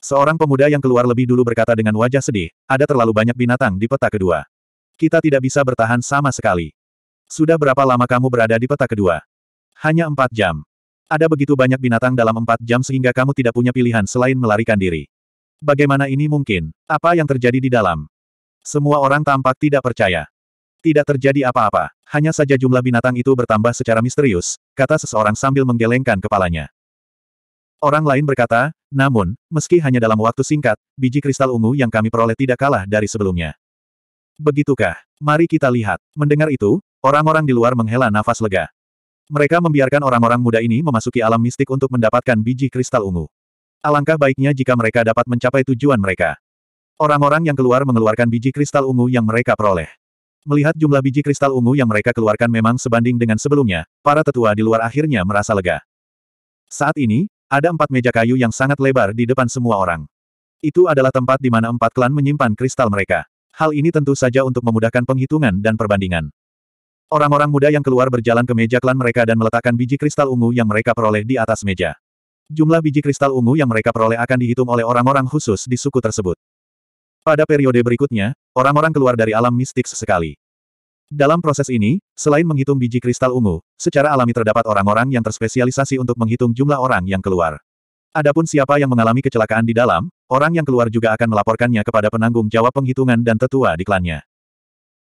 [SPEAKER 1] Seorang pemuda yang keluar lebih dulu berkata dengan wajah sedih, ada terlalu banyak binatang di peta kedua. Kita tidak bisa bertahan sama sekali. Sudah berapa lama kamu berada di peta kedua? Hanya empat jam. Ada begitu banyak binatang dalam empat jam sehingga kamu tidak punya pilihan selain melarikan diri. Bagaimana ini mungkin? Apa yang terjadi di dalam? Semua orang tampak tidak percaya. Tidak terjadi apa-apa, hanya saja jumlah binatang itu bertambah secara misterius, kata seseorang sambil menggelengkan kepalanya. Orang lain berkata, namun, meski hanya dalam waktu singkat, biji kristal ungu yang kami peroleh tidak kalah dari sebelumnya. Begitukah? Mari kita lihat. Mendengar itu, orang-orang di luar menghela nafas lega. Mereka membiarkan orang-orang muda ini memasuki alam mistik untuk mendapatkan biji kristal ungu. Alangkah baiknya jika mereka dapat mencapai tujuan mereka. Orang-orang yang keluar mengeluarkan biji kristal ungu yang mereka peroleh. Melihat jumlah biji kristal ungu yang mereka keluarkan memang sebanding dengan sebelumnya, para tetua di luar akhirnya merasa lega. Saat ini, ada empat meja kayu yang sangat lebar di depan semua orang. Itu adalah tempat di mana empat klan menyimpan kristal mereka. Hal ini tentu saja untuk memudahkan penghitungan dan perbandingan. Orang-orang muda yang keluar berjalan ke meja klan mereka dan meletakkan biji kristal ungu yang mereka peroleh di atas meja. Jumlah biji kristal ungu yang mereka peroleh akan dihitung oleh orang-orang khusus di suku tersebut. Pada periode berikutnya, orang-orang keluar dari alam mistik sesekali. Dalam proses ini, selain menghitung biji kristal ungu, secara alami terdapat orang-orang yang terspesialisasi untuk menghitung jumlah orang yang keluar. Adapun siapa yang mengalami kecelakaan di dalam, orang yang keluar juga akan melaporkannya kepada penanggung jawab penghitungan dan tetua di klannya.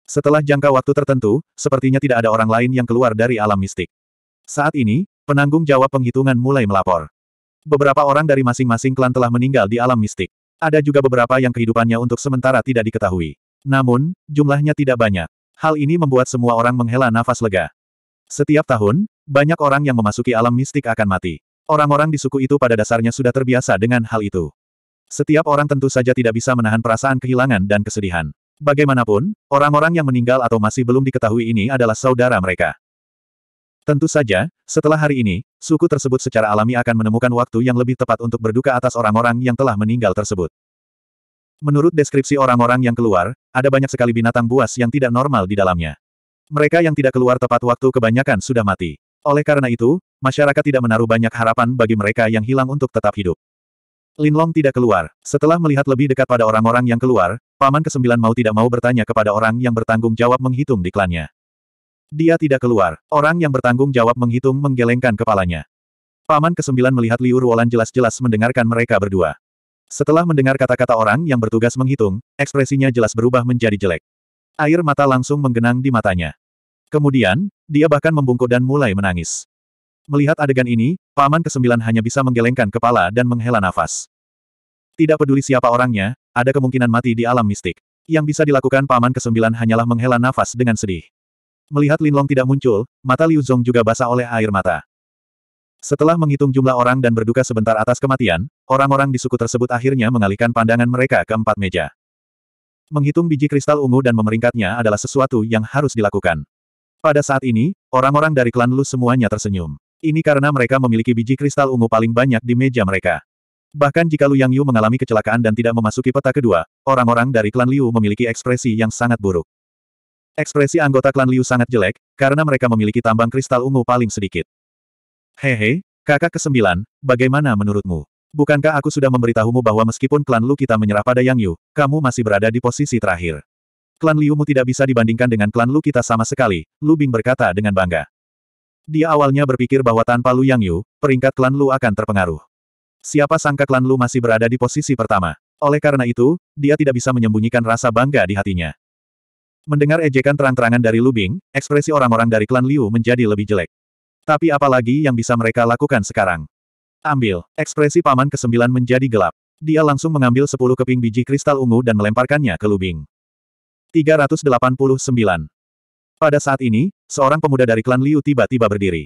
[SPEAKER 1] Setelah jangka waktu tertentu, sepertinya tidak ada orang lain yang keluar dari alam mistik. Saat ini, penanggung jawab penghitungan mulai melapor. Beberapa orang dari masing-masing klan telah meninggal di alam mistik. Ada juga beberapa yang kehidupannya untuk sementara tidak diketahui. Namun, jumlahnya tidak banyak. Hal ini membuat semua orang menghela nafas lega. Setiap tahun, banyak orang yang memasuki alam mistik akan mati. Orang-orang di suku itu pada dasarnya sudah terbiasa dengan hal itu. Setiap orang tentu saja tidak bisa menahan perasaan kehilangan dan kesedihan. Bagaimanapun, orang-orang yang meninggal atau masih belum diketahui ini adalah saudara mereka. Tentu saja, setelah hari ini, suku tersebut secara alami akan menemukan waktu yang lebih tepat untuk berduka atas orang-orang yang telah meninggal tersebut. Menurut deskripsi orang-orang yang keluar, ada banyak sekali binatang buas yang tidak normal di dalamnya. Mereka yang tidak keluar tepat waktu kebanyakan sudah mati. Oleh karena itu, masyarakat tidak menaruh banyak harapan bagi mereka yang hilang untuk tetap hidup. Linlong tidak keluar. Setelah melihat lebih dekat pada orang-orang yang keluar, Paman Kesembilan mau tidak mau bertanya kepada orang yang bertanggung jawab menghitung di klannya. Dia tidak keluar. Orang yang bertanggung jawab menghitung menggelengkan kepalanya. Paman kesembilan melihat Liu Ruolan jelas-jelas mendengarkan mereka berdua. Setelah mendengar kata-kata orang yang bertugas menghitung, ekspresinya jelas berubah menjadi jelek. Air mata langsung menggenang di matanya. Kemudian, dia bahkan membungkuk dan mulai menangis. Melihat adegan ini, Paman kesembilan hanya bisa menggelengkan kepala dan menghela nafas. Tidak peduli siapa orangnya, ada kemungkinan mati di alam mistik. Yang bisa dilakukan Paman kesembilan hanyalah menghela nafas dengan sedih. Melihat Linlong tidak muncul, mata Liu Zong juga basah oleh air mata. Setelah menghitung jumlah orang dan berduka sebentar atas kematian, orang-orang di suku tersebut akhirnya mengalihkan pandangan mereka ke empat meja. Menghitung biji kristal ungu dan memeringkatnya adalah sesuatu yang harus dilakukan. Pada saat ini, orang-orang dari klan Lu semuanya tersenyum. Ini karena mereka memiliki biji kristal ungu paling banyak di meja mereka. Bahkan jika Lu Yang Yu mengalami kecelakaan dan tidak memasuki peta kedua, orang-orang dari klan Liu memiliki ekspresi yang sangat buruk. Ekspresi anggota klan Liu sangat jelek, karena mereka memiliki tambang kristal ungu paling sedikit. Hehe, kakak kesembilan, bagaimana menurutmu? Bukankah aku sudah memberitahumu bahwa meskipun klan Lu kita menyerah pada Yang Yu, kamu masih berada di posisi terakhir. Klan Liu mu tidak bisa dibandingkan dengan klan Lu kita sama sekali, Lu Bing berkata dengan bangga. Dia awalnya berpikir bahwa tanpa Lu Yang Yu, peringkat klan Lu akan terpengaruh. Siapa sangka klan Lu masih berada di posisi pertama. Oleh karena itu, dia tidak bisa menyembunyikan rasa bangga di hatinya. Mendengar ejekan terang-terangan dari Lubing, ekspresi orang-orang dari klan Liu menjadi lebih jelek. Tapi apalagi yang bisa mereka lakukan sekarang? Ambil. Ekspresi paman kesembilan menjadi gelap. Dia langsung mengambil sepuluh keping biji kristal ungu dan melemparkannya ke Lubing. 389. Pada saat ini, seorang pemuda dari klan Liu tiba-tiba berdiri.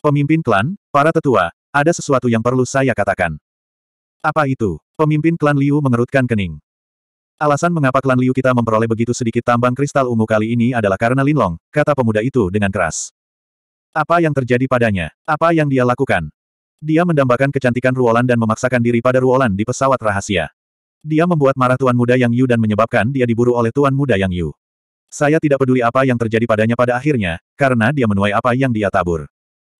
[SPEAKER 1] Pemimpin klan, para tetua, ada sesuatu yang perlu saya katakan. Apa itu? Pemimpin klan Liu mengerutkan kening. Alasan mengapa klan Liu kita memperoleh begitu sedikit tambang kristal ungu kali ini adalah karena Linlong, kata pemuda itu dengan keras. Apa yang terjadi padanya? Apa yang dia lakukan? Dia mendambakan kecantikan Ruolan dan memaksakan diri pada Ruolan di pesawat rahasia. Dia membuat marah Tuan Muda Yang Yu dan menyebabkan dia diburu oleh Tuan Muda Yang Yu. Saya tidak peduli apa yang terjadi padanya pada akhirnya, karena dia menuai apa yang dia tabur.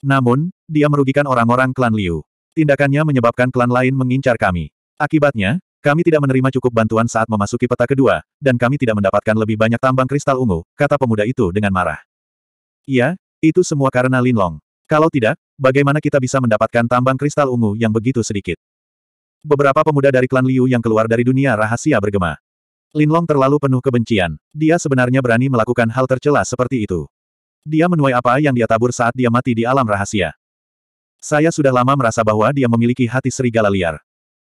[SPEAKER 1] Namun, dia merugikan orang-orang klan Liu. Tindakannya menyebabkan klan lain mengincar kami. Akibatnya, kami tidak menerima cukup bantuan saat memasuki peta kedua, dan kami tidak mendapatkan lebih banyak tambang kristal ungu, kata pemuda itu dengan marah. Iya, itu semua karena Linlong. Kalau tidak, bagaimana kita bisa mendapatkan tambang kristal ungu yang begitu sedikit? Beberapa pemuda dari klan Liu yang keluar dari dunia rahasia bergema. Linlong terlalu penuh kebencian. Dia sebenarnya berani melakukan hal tercela seperti itu. Dia menuai apa yang dia tabur saat dia mati di alam rahasia. Saya sudah lama merasa bahwa dia memiliki hati serigala liar.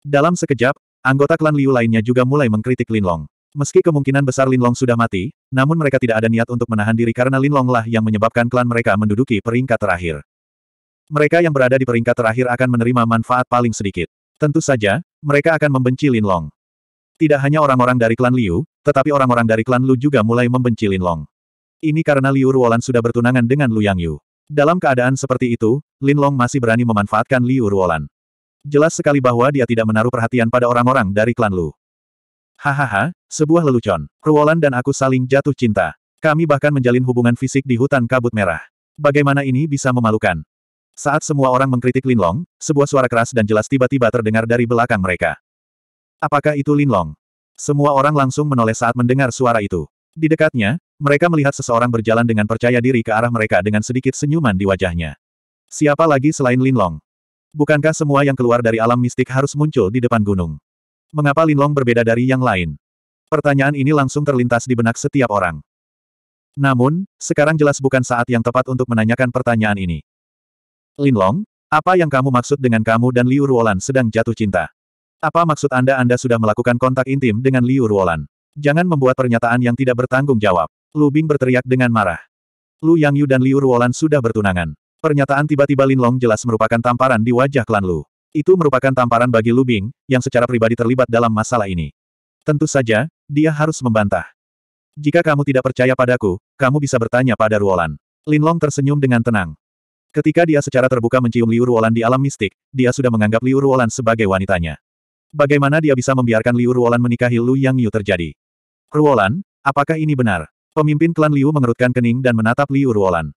[SPEAKER 1] Dalam sekejap, Anggota klan Liu lainnya juga mulai mengkritik Lin Long. Meski kemungkinan besar Lin Long sudah mati, namun mereka tidak ada niat untuk menahan diri karena Linlong lah yang menyebabkan klan mereka menduduki peringkat terakhir. Mereka yang berada di peringkat terakhir akan menerima manfaat paling sedikit. Tentu saja, mereka akan membenci Lin Long. Tidak hanya orang-orang dari klan Liu, tetapi orang-orang dari klan Lu juga mulai membenci Lin Long. Ini karena Liu Ruolan sudah bertunangan dengan Lu Yang Yu. Dalam keadaan seperti itu, Lin Long masih berani memanfaatkan Liu Ruolan jelas sekali bahwa dia tidak menaruh perhatian pada orang-orang dari klan Lu. Hahaha, sebuah lelucon. Ruolan dan aku saling jatuh cinta. Kami bahkan menjalin hubungan fisik di hutan kabut merah. Bagaimana ini bisa memalukan? Saat semua orang mengkritik Linlong, sebuah suara keras dan jelas tiba-tiba terdengar dari belakang mereka. Apakah itu Linlong? Semua orang langsung menoleh saat mendengar suara itu. Di dekatnya, mereka melihat seseorang berjalan dengan percaya diri ke arah mereka dengan sedikit senyuman di wajahnya. Siapa lagi selain Linlong? Bukankah semua yang keluar dari alam mistik harus muncul di depan gunung? Mengapa Linlong berbeda dari yang lain? Pertanyaan ini langsung terlintas di benak setiap orang. Namun, sekarang jelas bukan saat yang tepat untuk menanyakan pertanyaan ini. Linlong, apa yang kamu maksud dengan kamu dan Liu Ruolan sedang jatuh cinta? Apa maksud Anda Anda sudah melakukan kontak intim dengan Liu Ruolan? Jangan membuat pernyataan yang tidak bertanggung jawab. Lu Bing berteriak dengan marah. Lu Yang Yu dan Liu Ruolan sudah bertunangan. Pernyataan tiba-tiba Lin Long jelas merupakan tamparan di wajah klan Lu. Itu merupakan tamparan bagi Lu Bing, yang secara pribadi terlibat dalam masalah ini. Tentu saja, dia harus membantah. Jika kamu tidak percaya padaku, kamu bisa bertanya pada Ruolan. Lin Long tersenyum dengan tenang. Ketika dia secara terbuka mencium Liu Ruolan di alam mistik, dia sudah menganggap Liu Ruolan sebagai wanitanya. Bagaimana dia bisa membiarkan Liu Ruolan menikahi Lu Yang Yu terjadi? Ruolan, apakah ini benar? Pemimpin klan Liu mengerutkan kening dan menatap Liu Ruolan.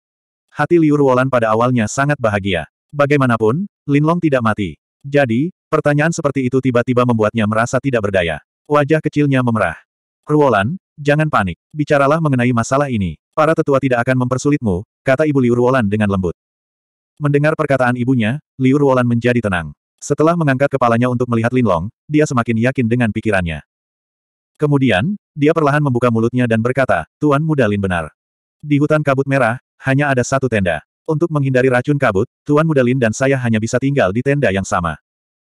[SPEAKER 1] Hati Liu Ruolan pada awalnya sangat bahagia. Bagaimanapun, Linlong tidak mati. Jadi, pertanyaan seperti itu tiba-tiba membuatnya merasa tidak berdaya. Wajah kecilnya memerah. Ruolan, jangan panik. Bicaralah mengenai masalah ini. Para tetua tidak akan mempersulitmu, kata ibu Liu Ruolan dengan lembut. Mendengar perkataan ibunya, Liu Ruolan menjadi tenang. Setelah mengangkat kepalanya untuk melihat Linlong, dia semakin yakin dengan pikirannya. Kemudian, dia perlahan membuka mulutnya dan berkata, Tuan Muda Lin benar. Di hutan kabut merah, hanya ada satu tenda. Untuk menghindari racun kabut, Tuan Mudalin dan saya hanya bisa tinggal di tenda yang sama.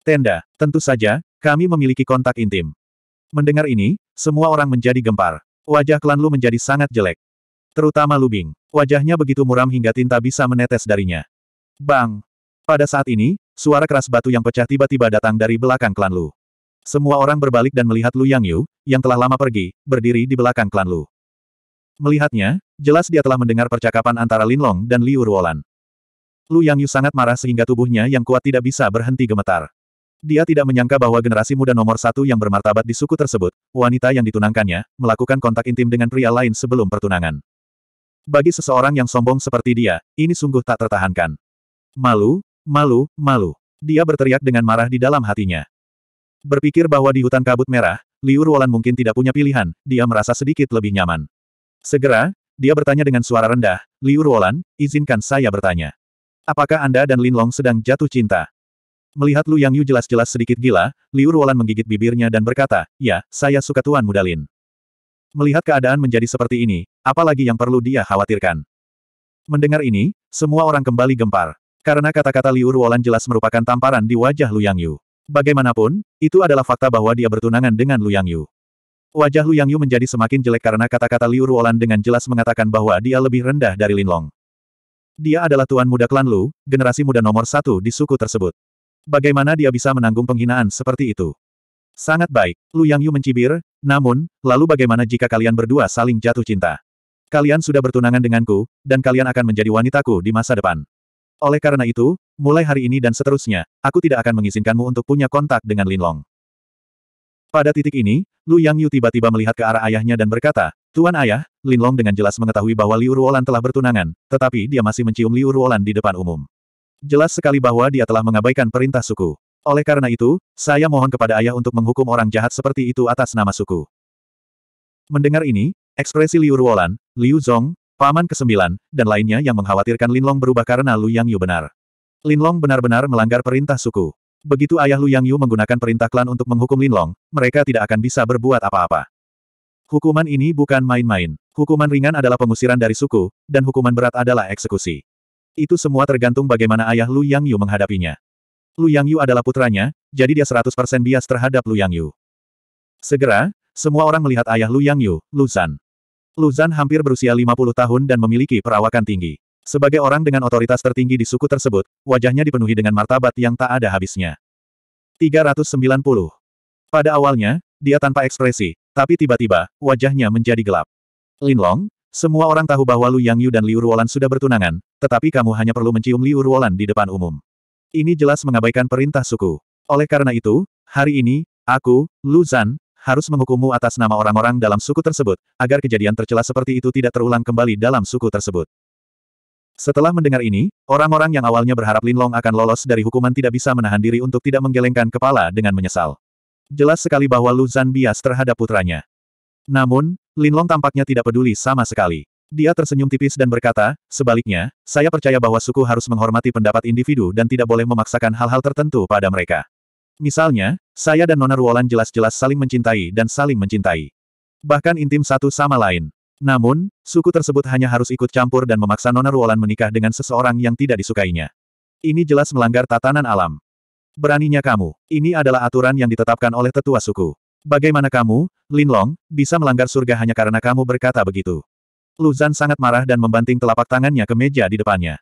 [SPEAKER 1] Tenda, tentu saja, kami memiliki kontak intim. Mendengar ini, semua orang menjadi gempar. Wajah klan Lu menjadi sangat jelek. Terutama Lubing. Wajahnya begitu muram hingga tinta bisa menetes darinya. Bang! Pada saat ini, suara keras batu yang pecah tiba-tiba datang dari belakang klan Lu. Semua orang berbalik dan melihat Lu Yang Yu, yang telah lama pergi, berdiri di belakang klan Lu. Melihatnya, jelas dia telah mendengar percakapan antara Lin Long dan Liu Ruolan. Lu Yang Yu sangat marah sehingga tubuhnya yang kuat tidak bisa berhenti gemetar. Dia tidak menyangka bahwa generasi muda nomor satu yang bermartabat di suku tersebut, wanita yang ditunangkannya, melakukan kontak intim dengan pria lain sebelum pertunangan. Bagi seseorang yang sombong seperti dia, ini sungguh tak tertahankan. Malu, malu, malu. Dia berteriak dengan marah di dalam hatinya. Berpikir bahwa di hutan kabut merah, Liu Ruolan mungkin tidak punya pilihan, dia merasa sedikit lebih nyaman. Segera, dia bertanya dengan suara rendah, Liu Ruolan, izinkan saya bertanya. Apakah Anda dan Lin Long sedang jatuh cinta? Melihat Lu Yang Yu jelas-jelas sedikit gila, Liu Ruolan menggigit bibirnya dan berkata, Ya, saya suka Tuan Muda Lin. Melihat keadaan menjadi seperti ini, apalagi yang perlu dia khawatirkan. Mendengar ini, semua orang kembali gempar. Karena kata-kata Liu Ruolan jelas merupakan tamparan di wajah Lu Yang Yu. Bagaimanapun, itu adalah fakta bahwa dia bertunangan dengan Lu Yang Yu. Wajah Lu Yang Yu menjadi semakin jelek karena kata-kata Liu Ruolan dengan jelas mengatakan bahwa dia lebih rendah dari Linlong. Dia adalah tuan muda klan Lu, generasi muda nomor satu di suku tersebut. Bagaimana dia bisa menanggung penghinaan seperti itu? Sangat baik, Lu Yang Yu mencibir, namun, lalu bagaimana jika kalian berdua saling jatuh cinta? Kalian sudah bertunangan denganku, dan kalian akan menjadi wanitaku di masa depan. Oleh karena itu, mulai hari ini dan seterusnya, aku tidak akan mengizinkanmu untuk punya kontak dengan Linlong. Pada titik ini, Lu Yang Yu tiba-tiba melihat ke arah ayahnya dan berkata, Tuan Ayah, Lin Long dengan jelas mengetahui bahwa Liu Ruolan telah bertunangan, tetapi dia masih mencium Liu Ruolan di depan umum. Jelas sekali bahwa dia telah mengabaikan perintah suku. Oleh karena itu, saya mohon kepada ayah untuk menghukum orang jahat seperti itu atas nama suku. Mendengar ini, ekspresi Liu Ruolan, Liu Zong, Paman ke-9, dan lainnya yang mengkhawatirkan Lin Long berubah karena Lu Yang Yu benar. Long benar-benar melanggar perintah suku. Begitu ayah Lu Yang Yu menggunakan perintah klan untuk menghukum Lin Long, mereka tidak akan bisa berbuat apa-apa. Hukuman ini bukan main-main. Hukuman ringan adalah pengusiran dari suku, dan hukuman berat adalah eksekusi. Itu semua tergantung bagaimana ayah Lu Yang Yu menghadapinya. Lu Yang Yu adalah putranya, jadi dia 100% bias terhadap Lu Yang Yu. Segera, semua orang melihat ayah Lu Yang Yu, Lu Zan. Lu Zan hampir berusia 50 tahun dan memiliki perawakan tinggi. Sebagai orang dengan otoritas tertinggi di suku tersebut, wajahnya dipenuhi dengan martabat yang tak ada habisnya. 390. Pada awalnya, dia tanpa ekspresi, tapi tiba-tiba, wajahnya menjadi gelap. Linlong, semua orang tahu bahwa Lu Yang Yu dan Liu Ruolan sudah bertunangan, tetapi kamu hanya perlu mencium Liu Ruolan di depan umum. Ini jelas mengabaikan perintah suku. Oleh karena itu, hari ini, aku, Lu Zan, harus menghukummu atas nama orang-orang dalam suku tersebut, agar kejadian tercela seperti itu tidak terulang kembali dalam suku tersebut. Setelah mendengar ini, orang-orang yang awalnya berharap Linlong akan lolos dari hukuman tidak bisa menahan diri untuk tidak menggelengkan kepala dengan menyesal. Jelas sekali bahwa Lu Zan bias terhadap putranya. Namun, Linlong tampaknya tidak peduli sama sekali. Dia tersenyum tipis dan berkata, sebaliknya, saya percaya bahwa suku harus menghormati pendapat individu dan tidak boleh memaksakan hal-hal tertentu pada mereka. Misalnya, saya dan Nona Ruolan jelas-jelas saling mencintai dan saling mencintai. Bahkan intim satu sama lain. Namun, suku tersebut hanya harus ikut campur dan memaksa Nona Ruolan menikah dengan seseorang yang tidak disukainya. Ini jelas melanggar tatanan alam. Beraninya kamu, ini adalah aturan yang ditetapkan oleh tetua suku. Bagaimana kamu, Lin Long, bisa melanggar surga hanya karena kamu berkata begitu? Luzan sangat marah dan membanting telapak tangannya ke meja di depannya.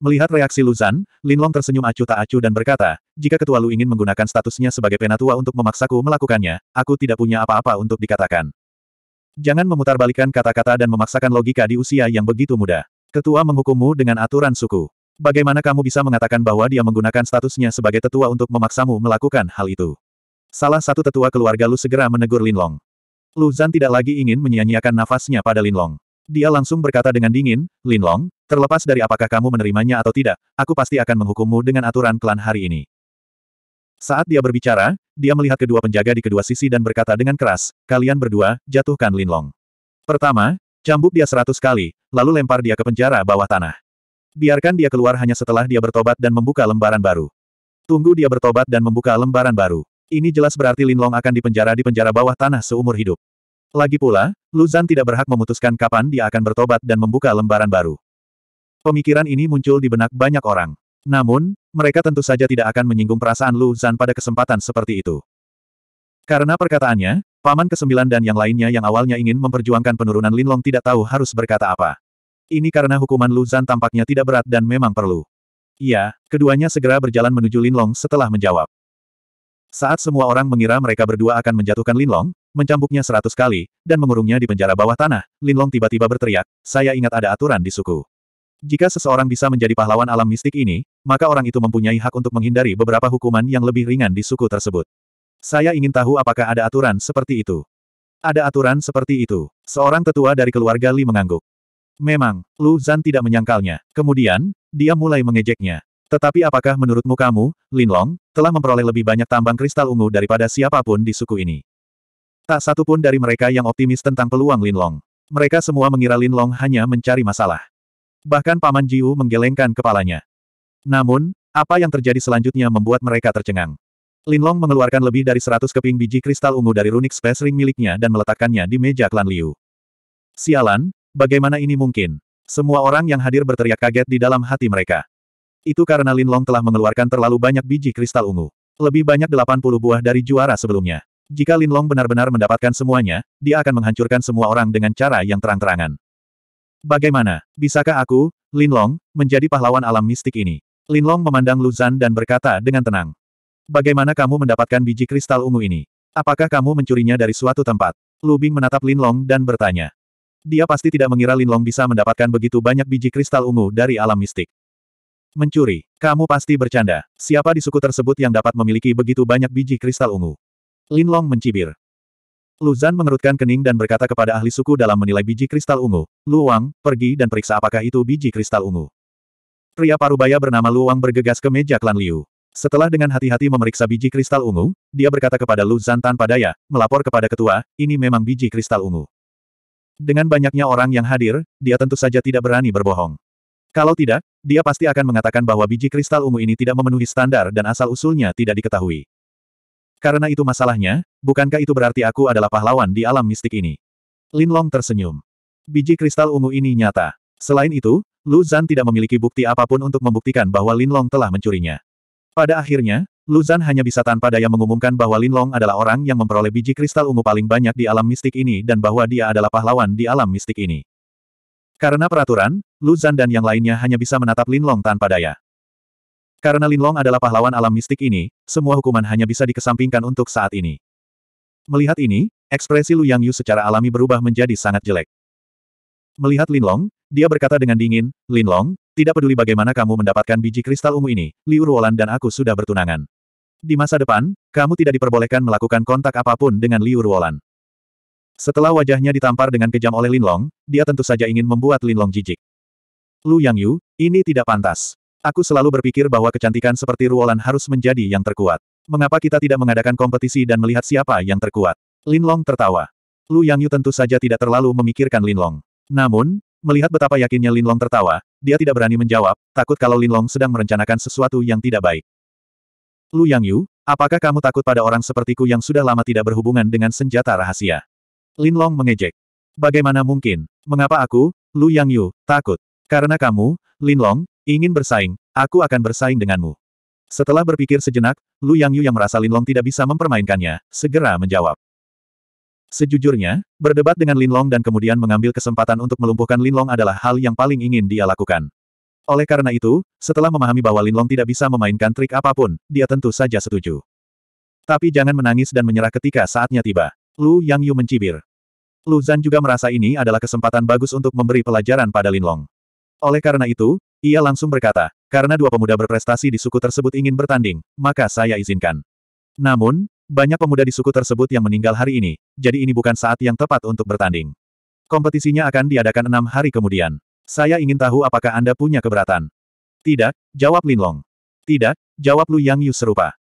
[SPEAKER 1] Melihat reaksi Luzan, Lin Long tersenyum acuh tak acuh dan berkata, jika ketua Lu ingin menggunakan statusnya sebagai penatua untuk memaksaku melakukannya, aku tidak punya apa-apa untuk dikatakan. Jangan memutarbalikkan kata-kata dan memaksakan logika di usia yang begitu muda. Ketua menghukummu dengan aturan suku. Bagaimana kamu bisa mengatakan bahwa dia menggunakan statusnya sebagai tetua untuk memaksamu melakukan hal itu? Salah satu tetua keluarga Lu segera menegur Linlong. Lu Zan tidak lagi ingin menyia-nyiakan nafasnya pada Linlong. Dia langsung berkata dengan dingin, Linlong, terlepas dari apakah kamu menerimanya atau tidak, aku pasti akan menghukummu dengan aturan klan hari ini. Saat dia berbicara, dia melihat kedua penjaga di kedua sisi dan berkata dengan keras, kalian berdua, jatuhkan Linlong. Pertama, cambuk dia seratus kali, lalu lempar dia ke penjara bawah tanah. Biarkan dia keluar hanya setelah dia bertobat dan membuka lembaran baru. Tunggu dia bertobat dan membuka lembaran baru. Ini jelas berarti Linlong akan dipenjara di penjara bawah tanah seumur hidup. Lagi pula, Luzan tidak berhak memutuskan kapan dia akan bertobat dan membuka lembaran baru. Pemikiran ini muncul di benak banyak orang. Namun, mereka tentu saja tidak akan menyinggung perasaan Lu Zan pada kesempatan seperti itu. Karena perkataannya, Paman ke-9 dan yang lainnya yang awalnya ingin memperjuangkan penurunan Linlong tidak tahu harus berkata apa. Ini karena hukuman Lu Zan tampaknya tidak berat dan memang perlu. Iya, keduanya segera berjalan menuju Linlong setelah menjawab. Saat semua orang mengira mereka berdua akan menjatuhkan Linlong, mencambuknya seratus kali, dan mengurungnya di penjara bawah tanah, Linlong tiba-tiba berteriak, saya ingat ada aturan di suku. Jika seseorang bisa menjadi pahlawan alam mistik ini, maka orang itu mempunyai hak untuk menghindari beberapa hukuman yang lebih ringan di suku tersebut. Saya ingin tahu apakah ada aturan seperti itu. Ada aturan seperti itu. Seorang tetua dari keluarga Li mengangguk. Memang, Lu Zan tidak menyangkalnya. Kemudian, dia mulai mengejeknya. Tetapi apakah menurutmu kamu, Lin Long, telah memperoleh lebih banyak tambang kristal ungu daripada siapapun di suku ini? Tak satu pun dari mereka yang optimis tentang peluang Lin Long. Mereka semua mengira Lin Long hanya mencari masalah. Bahkan Paman Jiu menggelengkan kepalanya. Namun, apa yang terjadi selanjutnya membuat mereka tercengang. Linlong mengeluarkan lebih dari 100 keping biji kristal ungu dari runik space ring miliknya dan meletakkannya di meja klan Liu. Sialan, bagaimana ini mungkin? Semua orang yang hadir berteriak kaget di dalam hati mereka. Itu karena Linlong telah mengeluarkan terlalu banyak biji kristal ungu. Lebih banyak 80 buah dari juara sebelumnya. Jika Linlong benar-benar mendapatkan semuanya, dia akan menghancurkan semua orang dengan cara yang terang-terangan. Bagaimana, bisakah aku, Lin Long, menjadi pahlawan alam mistik ini? Lin Long memandang Lu Luzan dan berkata dengan tenang. Bagaimana kamu mendapatkan biji kristal ungu ini? Apakah kamu mencurinya dari suatu tempat? Lu Bing menatap Lin Long dan bertanya. Dia pasti tidak mengira Lin Long bisa mendapatkan begitu banyak biji kristal ungu dari alam mistik. Mencuri, kamu pasti bercanda. Siapa di suku tersebut yang dapat memiliki begitu banyak biji kristal ungu? Lin Long mencibir. Luzan mengerutkan kening dan berkata kepada ahli suku dalam menilai biji kristal ungu, Luang, pergi dan periksa apakah itu biji kristal ungu. Pria parubaya bernama Luang bergegas ke meja klan Liu. Setelah dengan hati-hati memeriksa biji kristal ungu, dia berkata kepada Luzan tanpa daya, melapor kepada ketua, ini memang biji kristal ungu. Dengan banyaknya orang yang hadir, dia tentu saja tidak berani berbohong. Kalau tidak, dia pasti akan mengatakan bahwa biji kristal ungu ini tidak memenuhi standar dan asal-usulnya tidak diketahui. Karena itu masalahnya, Bukankah itu berarti aku adalah pahlawan di alam mistik ini? Lin Long tersenyum. Biji kristal ungu ini nyata. Selain itu, Lu Zan tidak memiliki bukti apapun untuk membuktikan bahwa Lin Long telah mencurinya. Pada akhirnya, Lu Zan hanya bisa tanpa daya mengumumkan bahwa Lin Long adalah orang yang memperoleh biji kristal ungu paling banyak di alam mistik ini dan bahwa dia adalah pahlawan di alam mistik ini. Karena peraturan, Lu Zan dan yang lainnya hanya bisa menatap Lin Long tanpa daya. Karena Lin Long adalah pahlawan alam mistik ini, semua hukuman hanya bisa dikesampingkan untuk saat ini. Melihat ini, ekspresi Lu Yang Yu secara alami berubah menjadi sangat jelek. Melihat Lin Long dia berkata dengan dingin, Lin Long tidak peduli bagaimana kamu mendapatkan biji kristal ungu ini, Liu Ruolan dan aku sudah bertunangan. Di masa depan, kamu tidak diperbolehkan melakukan kontak apapun dengan Liu Ruolan. Setelah wajahnya ditampar dengan kejam oleh Lin Long dia tentu saja ingin membuat Lin Long jijik. Lu Yang Yu, ini tidak pantas. Aku selalu berpikir bahwa kecantikan seperti Ruolan harus menjadi yang terkuat. Mengapa kita tidak mengadakan kompetisi dan melihat siapa yang terkuat? Linlong tertawa. Lu Yang Yu tentu saja tidak terlalu memikirkan Linlong. Namun, melihat betapa yakinnya Linlong tertawa, dia tidak berani menjawab, takut kalau Linlong sedang merencanakan sesuatu yang tidak baik. Lu Yang Yu, apakah kamu takut pada orang sepertiku yang sudah lama tidak berhubungan dengan senjata rahasia? Linlong mengejek. Bagaimana mungkin? Mengapa aku, Lu Yang Yu, takut? Karena kamu, Linlong, ingin bersaing, aku akan bersaing denganmu. Setelah berpikir sejenak, Lu Yang Yu yang merasa Linlong tidak bisa mempermainkannya, segera menjawab. Sejujurnya, berdebat dengan Linlong dan kemudian mengambil kesempatan untuk melumpuhkan Linlong adalah hal yang paling ingin dia lakukan. Oleh karena itu, setelah memahami bahwa Linlong tidak bisa memainkan trik apapun, dia tentu saja setuju. Tapi jangan menangis dan menyerah ketika saatnya tiba. Lu Yang Yu mencibir. Lu Zan juga merasa ini adalah kesempatan bagus untuk memberi pelajaran pada Linlong. Oleh karena itu, ia langsung berkata, karena dua pemuda berprestasi di suku tersebut ingin bertanding, maka saya izinkan. Namun, banyak pemuda di suku tersebut yang meninggal hari ini, jadi ini bukan saat yang tepat untuk bertanding. Kompetisinya akan diadakan enam hari kemudian. Saya ingin tahu apakah Anda punya keberatan. Tidak, jawab Linlong. Tidak, jawab Lu Yang Yu serupa.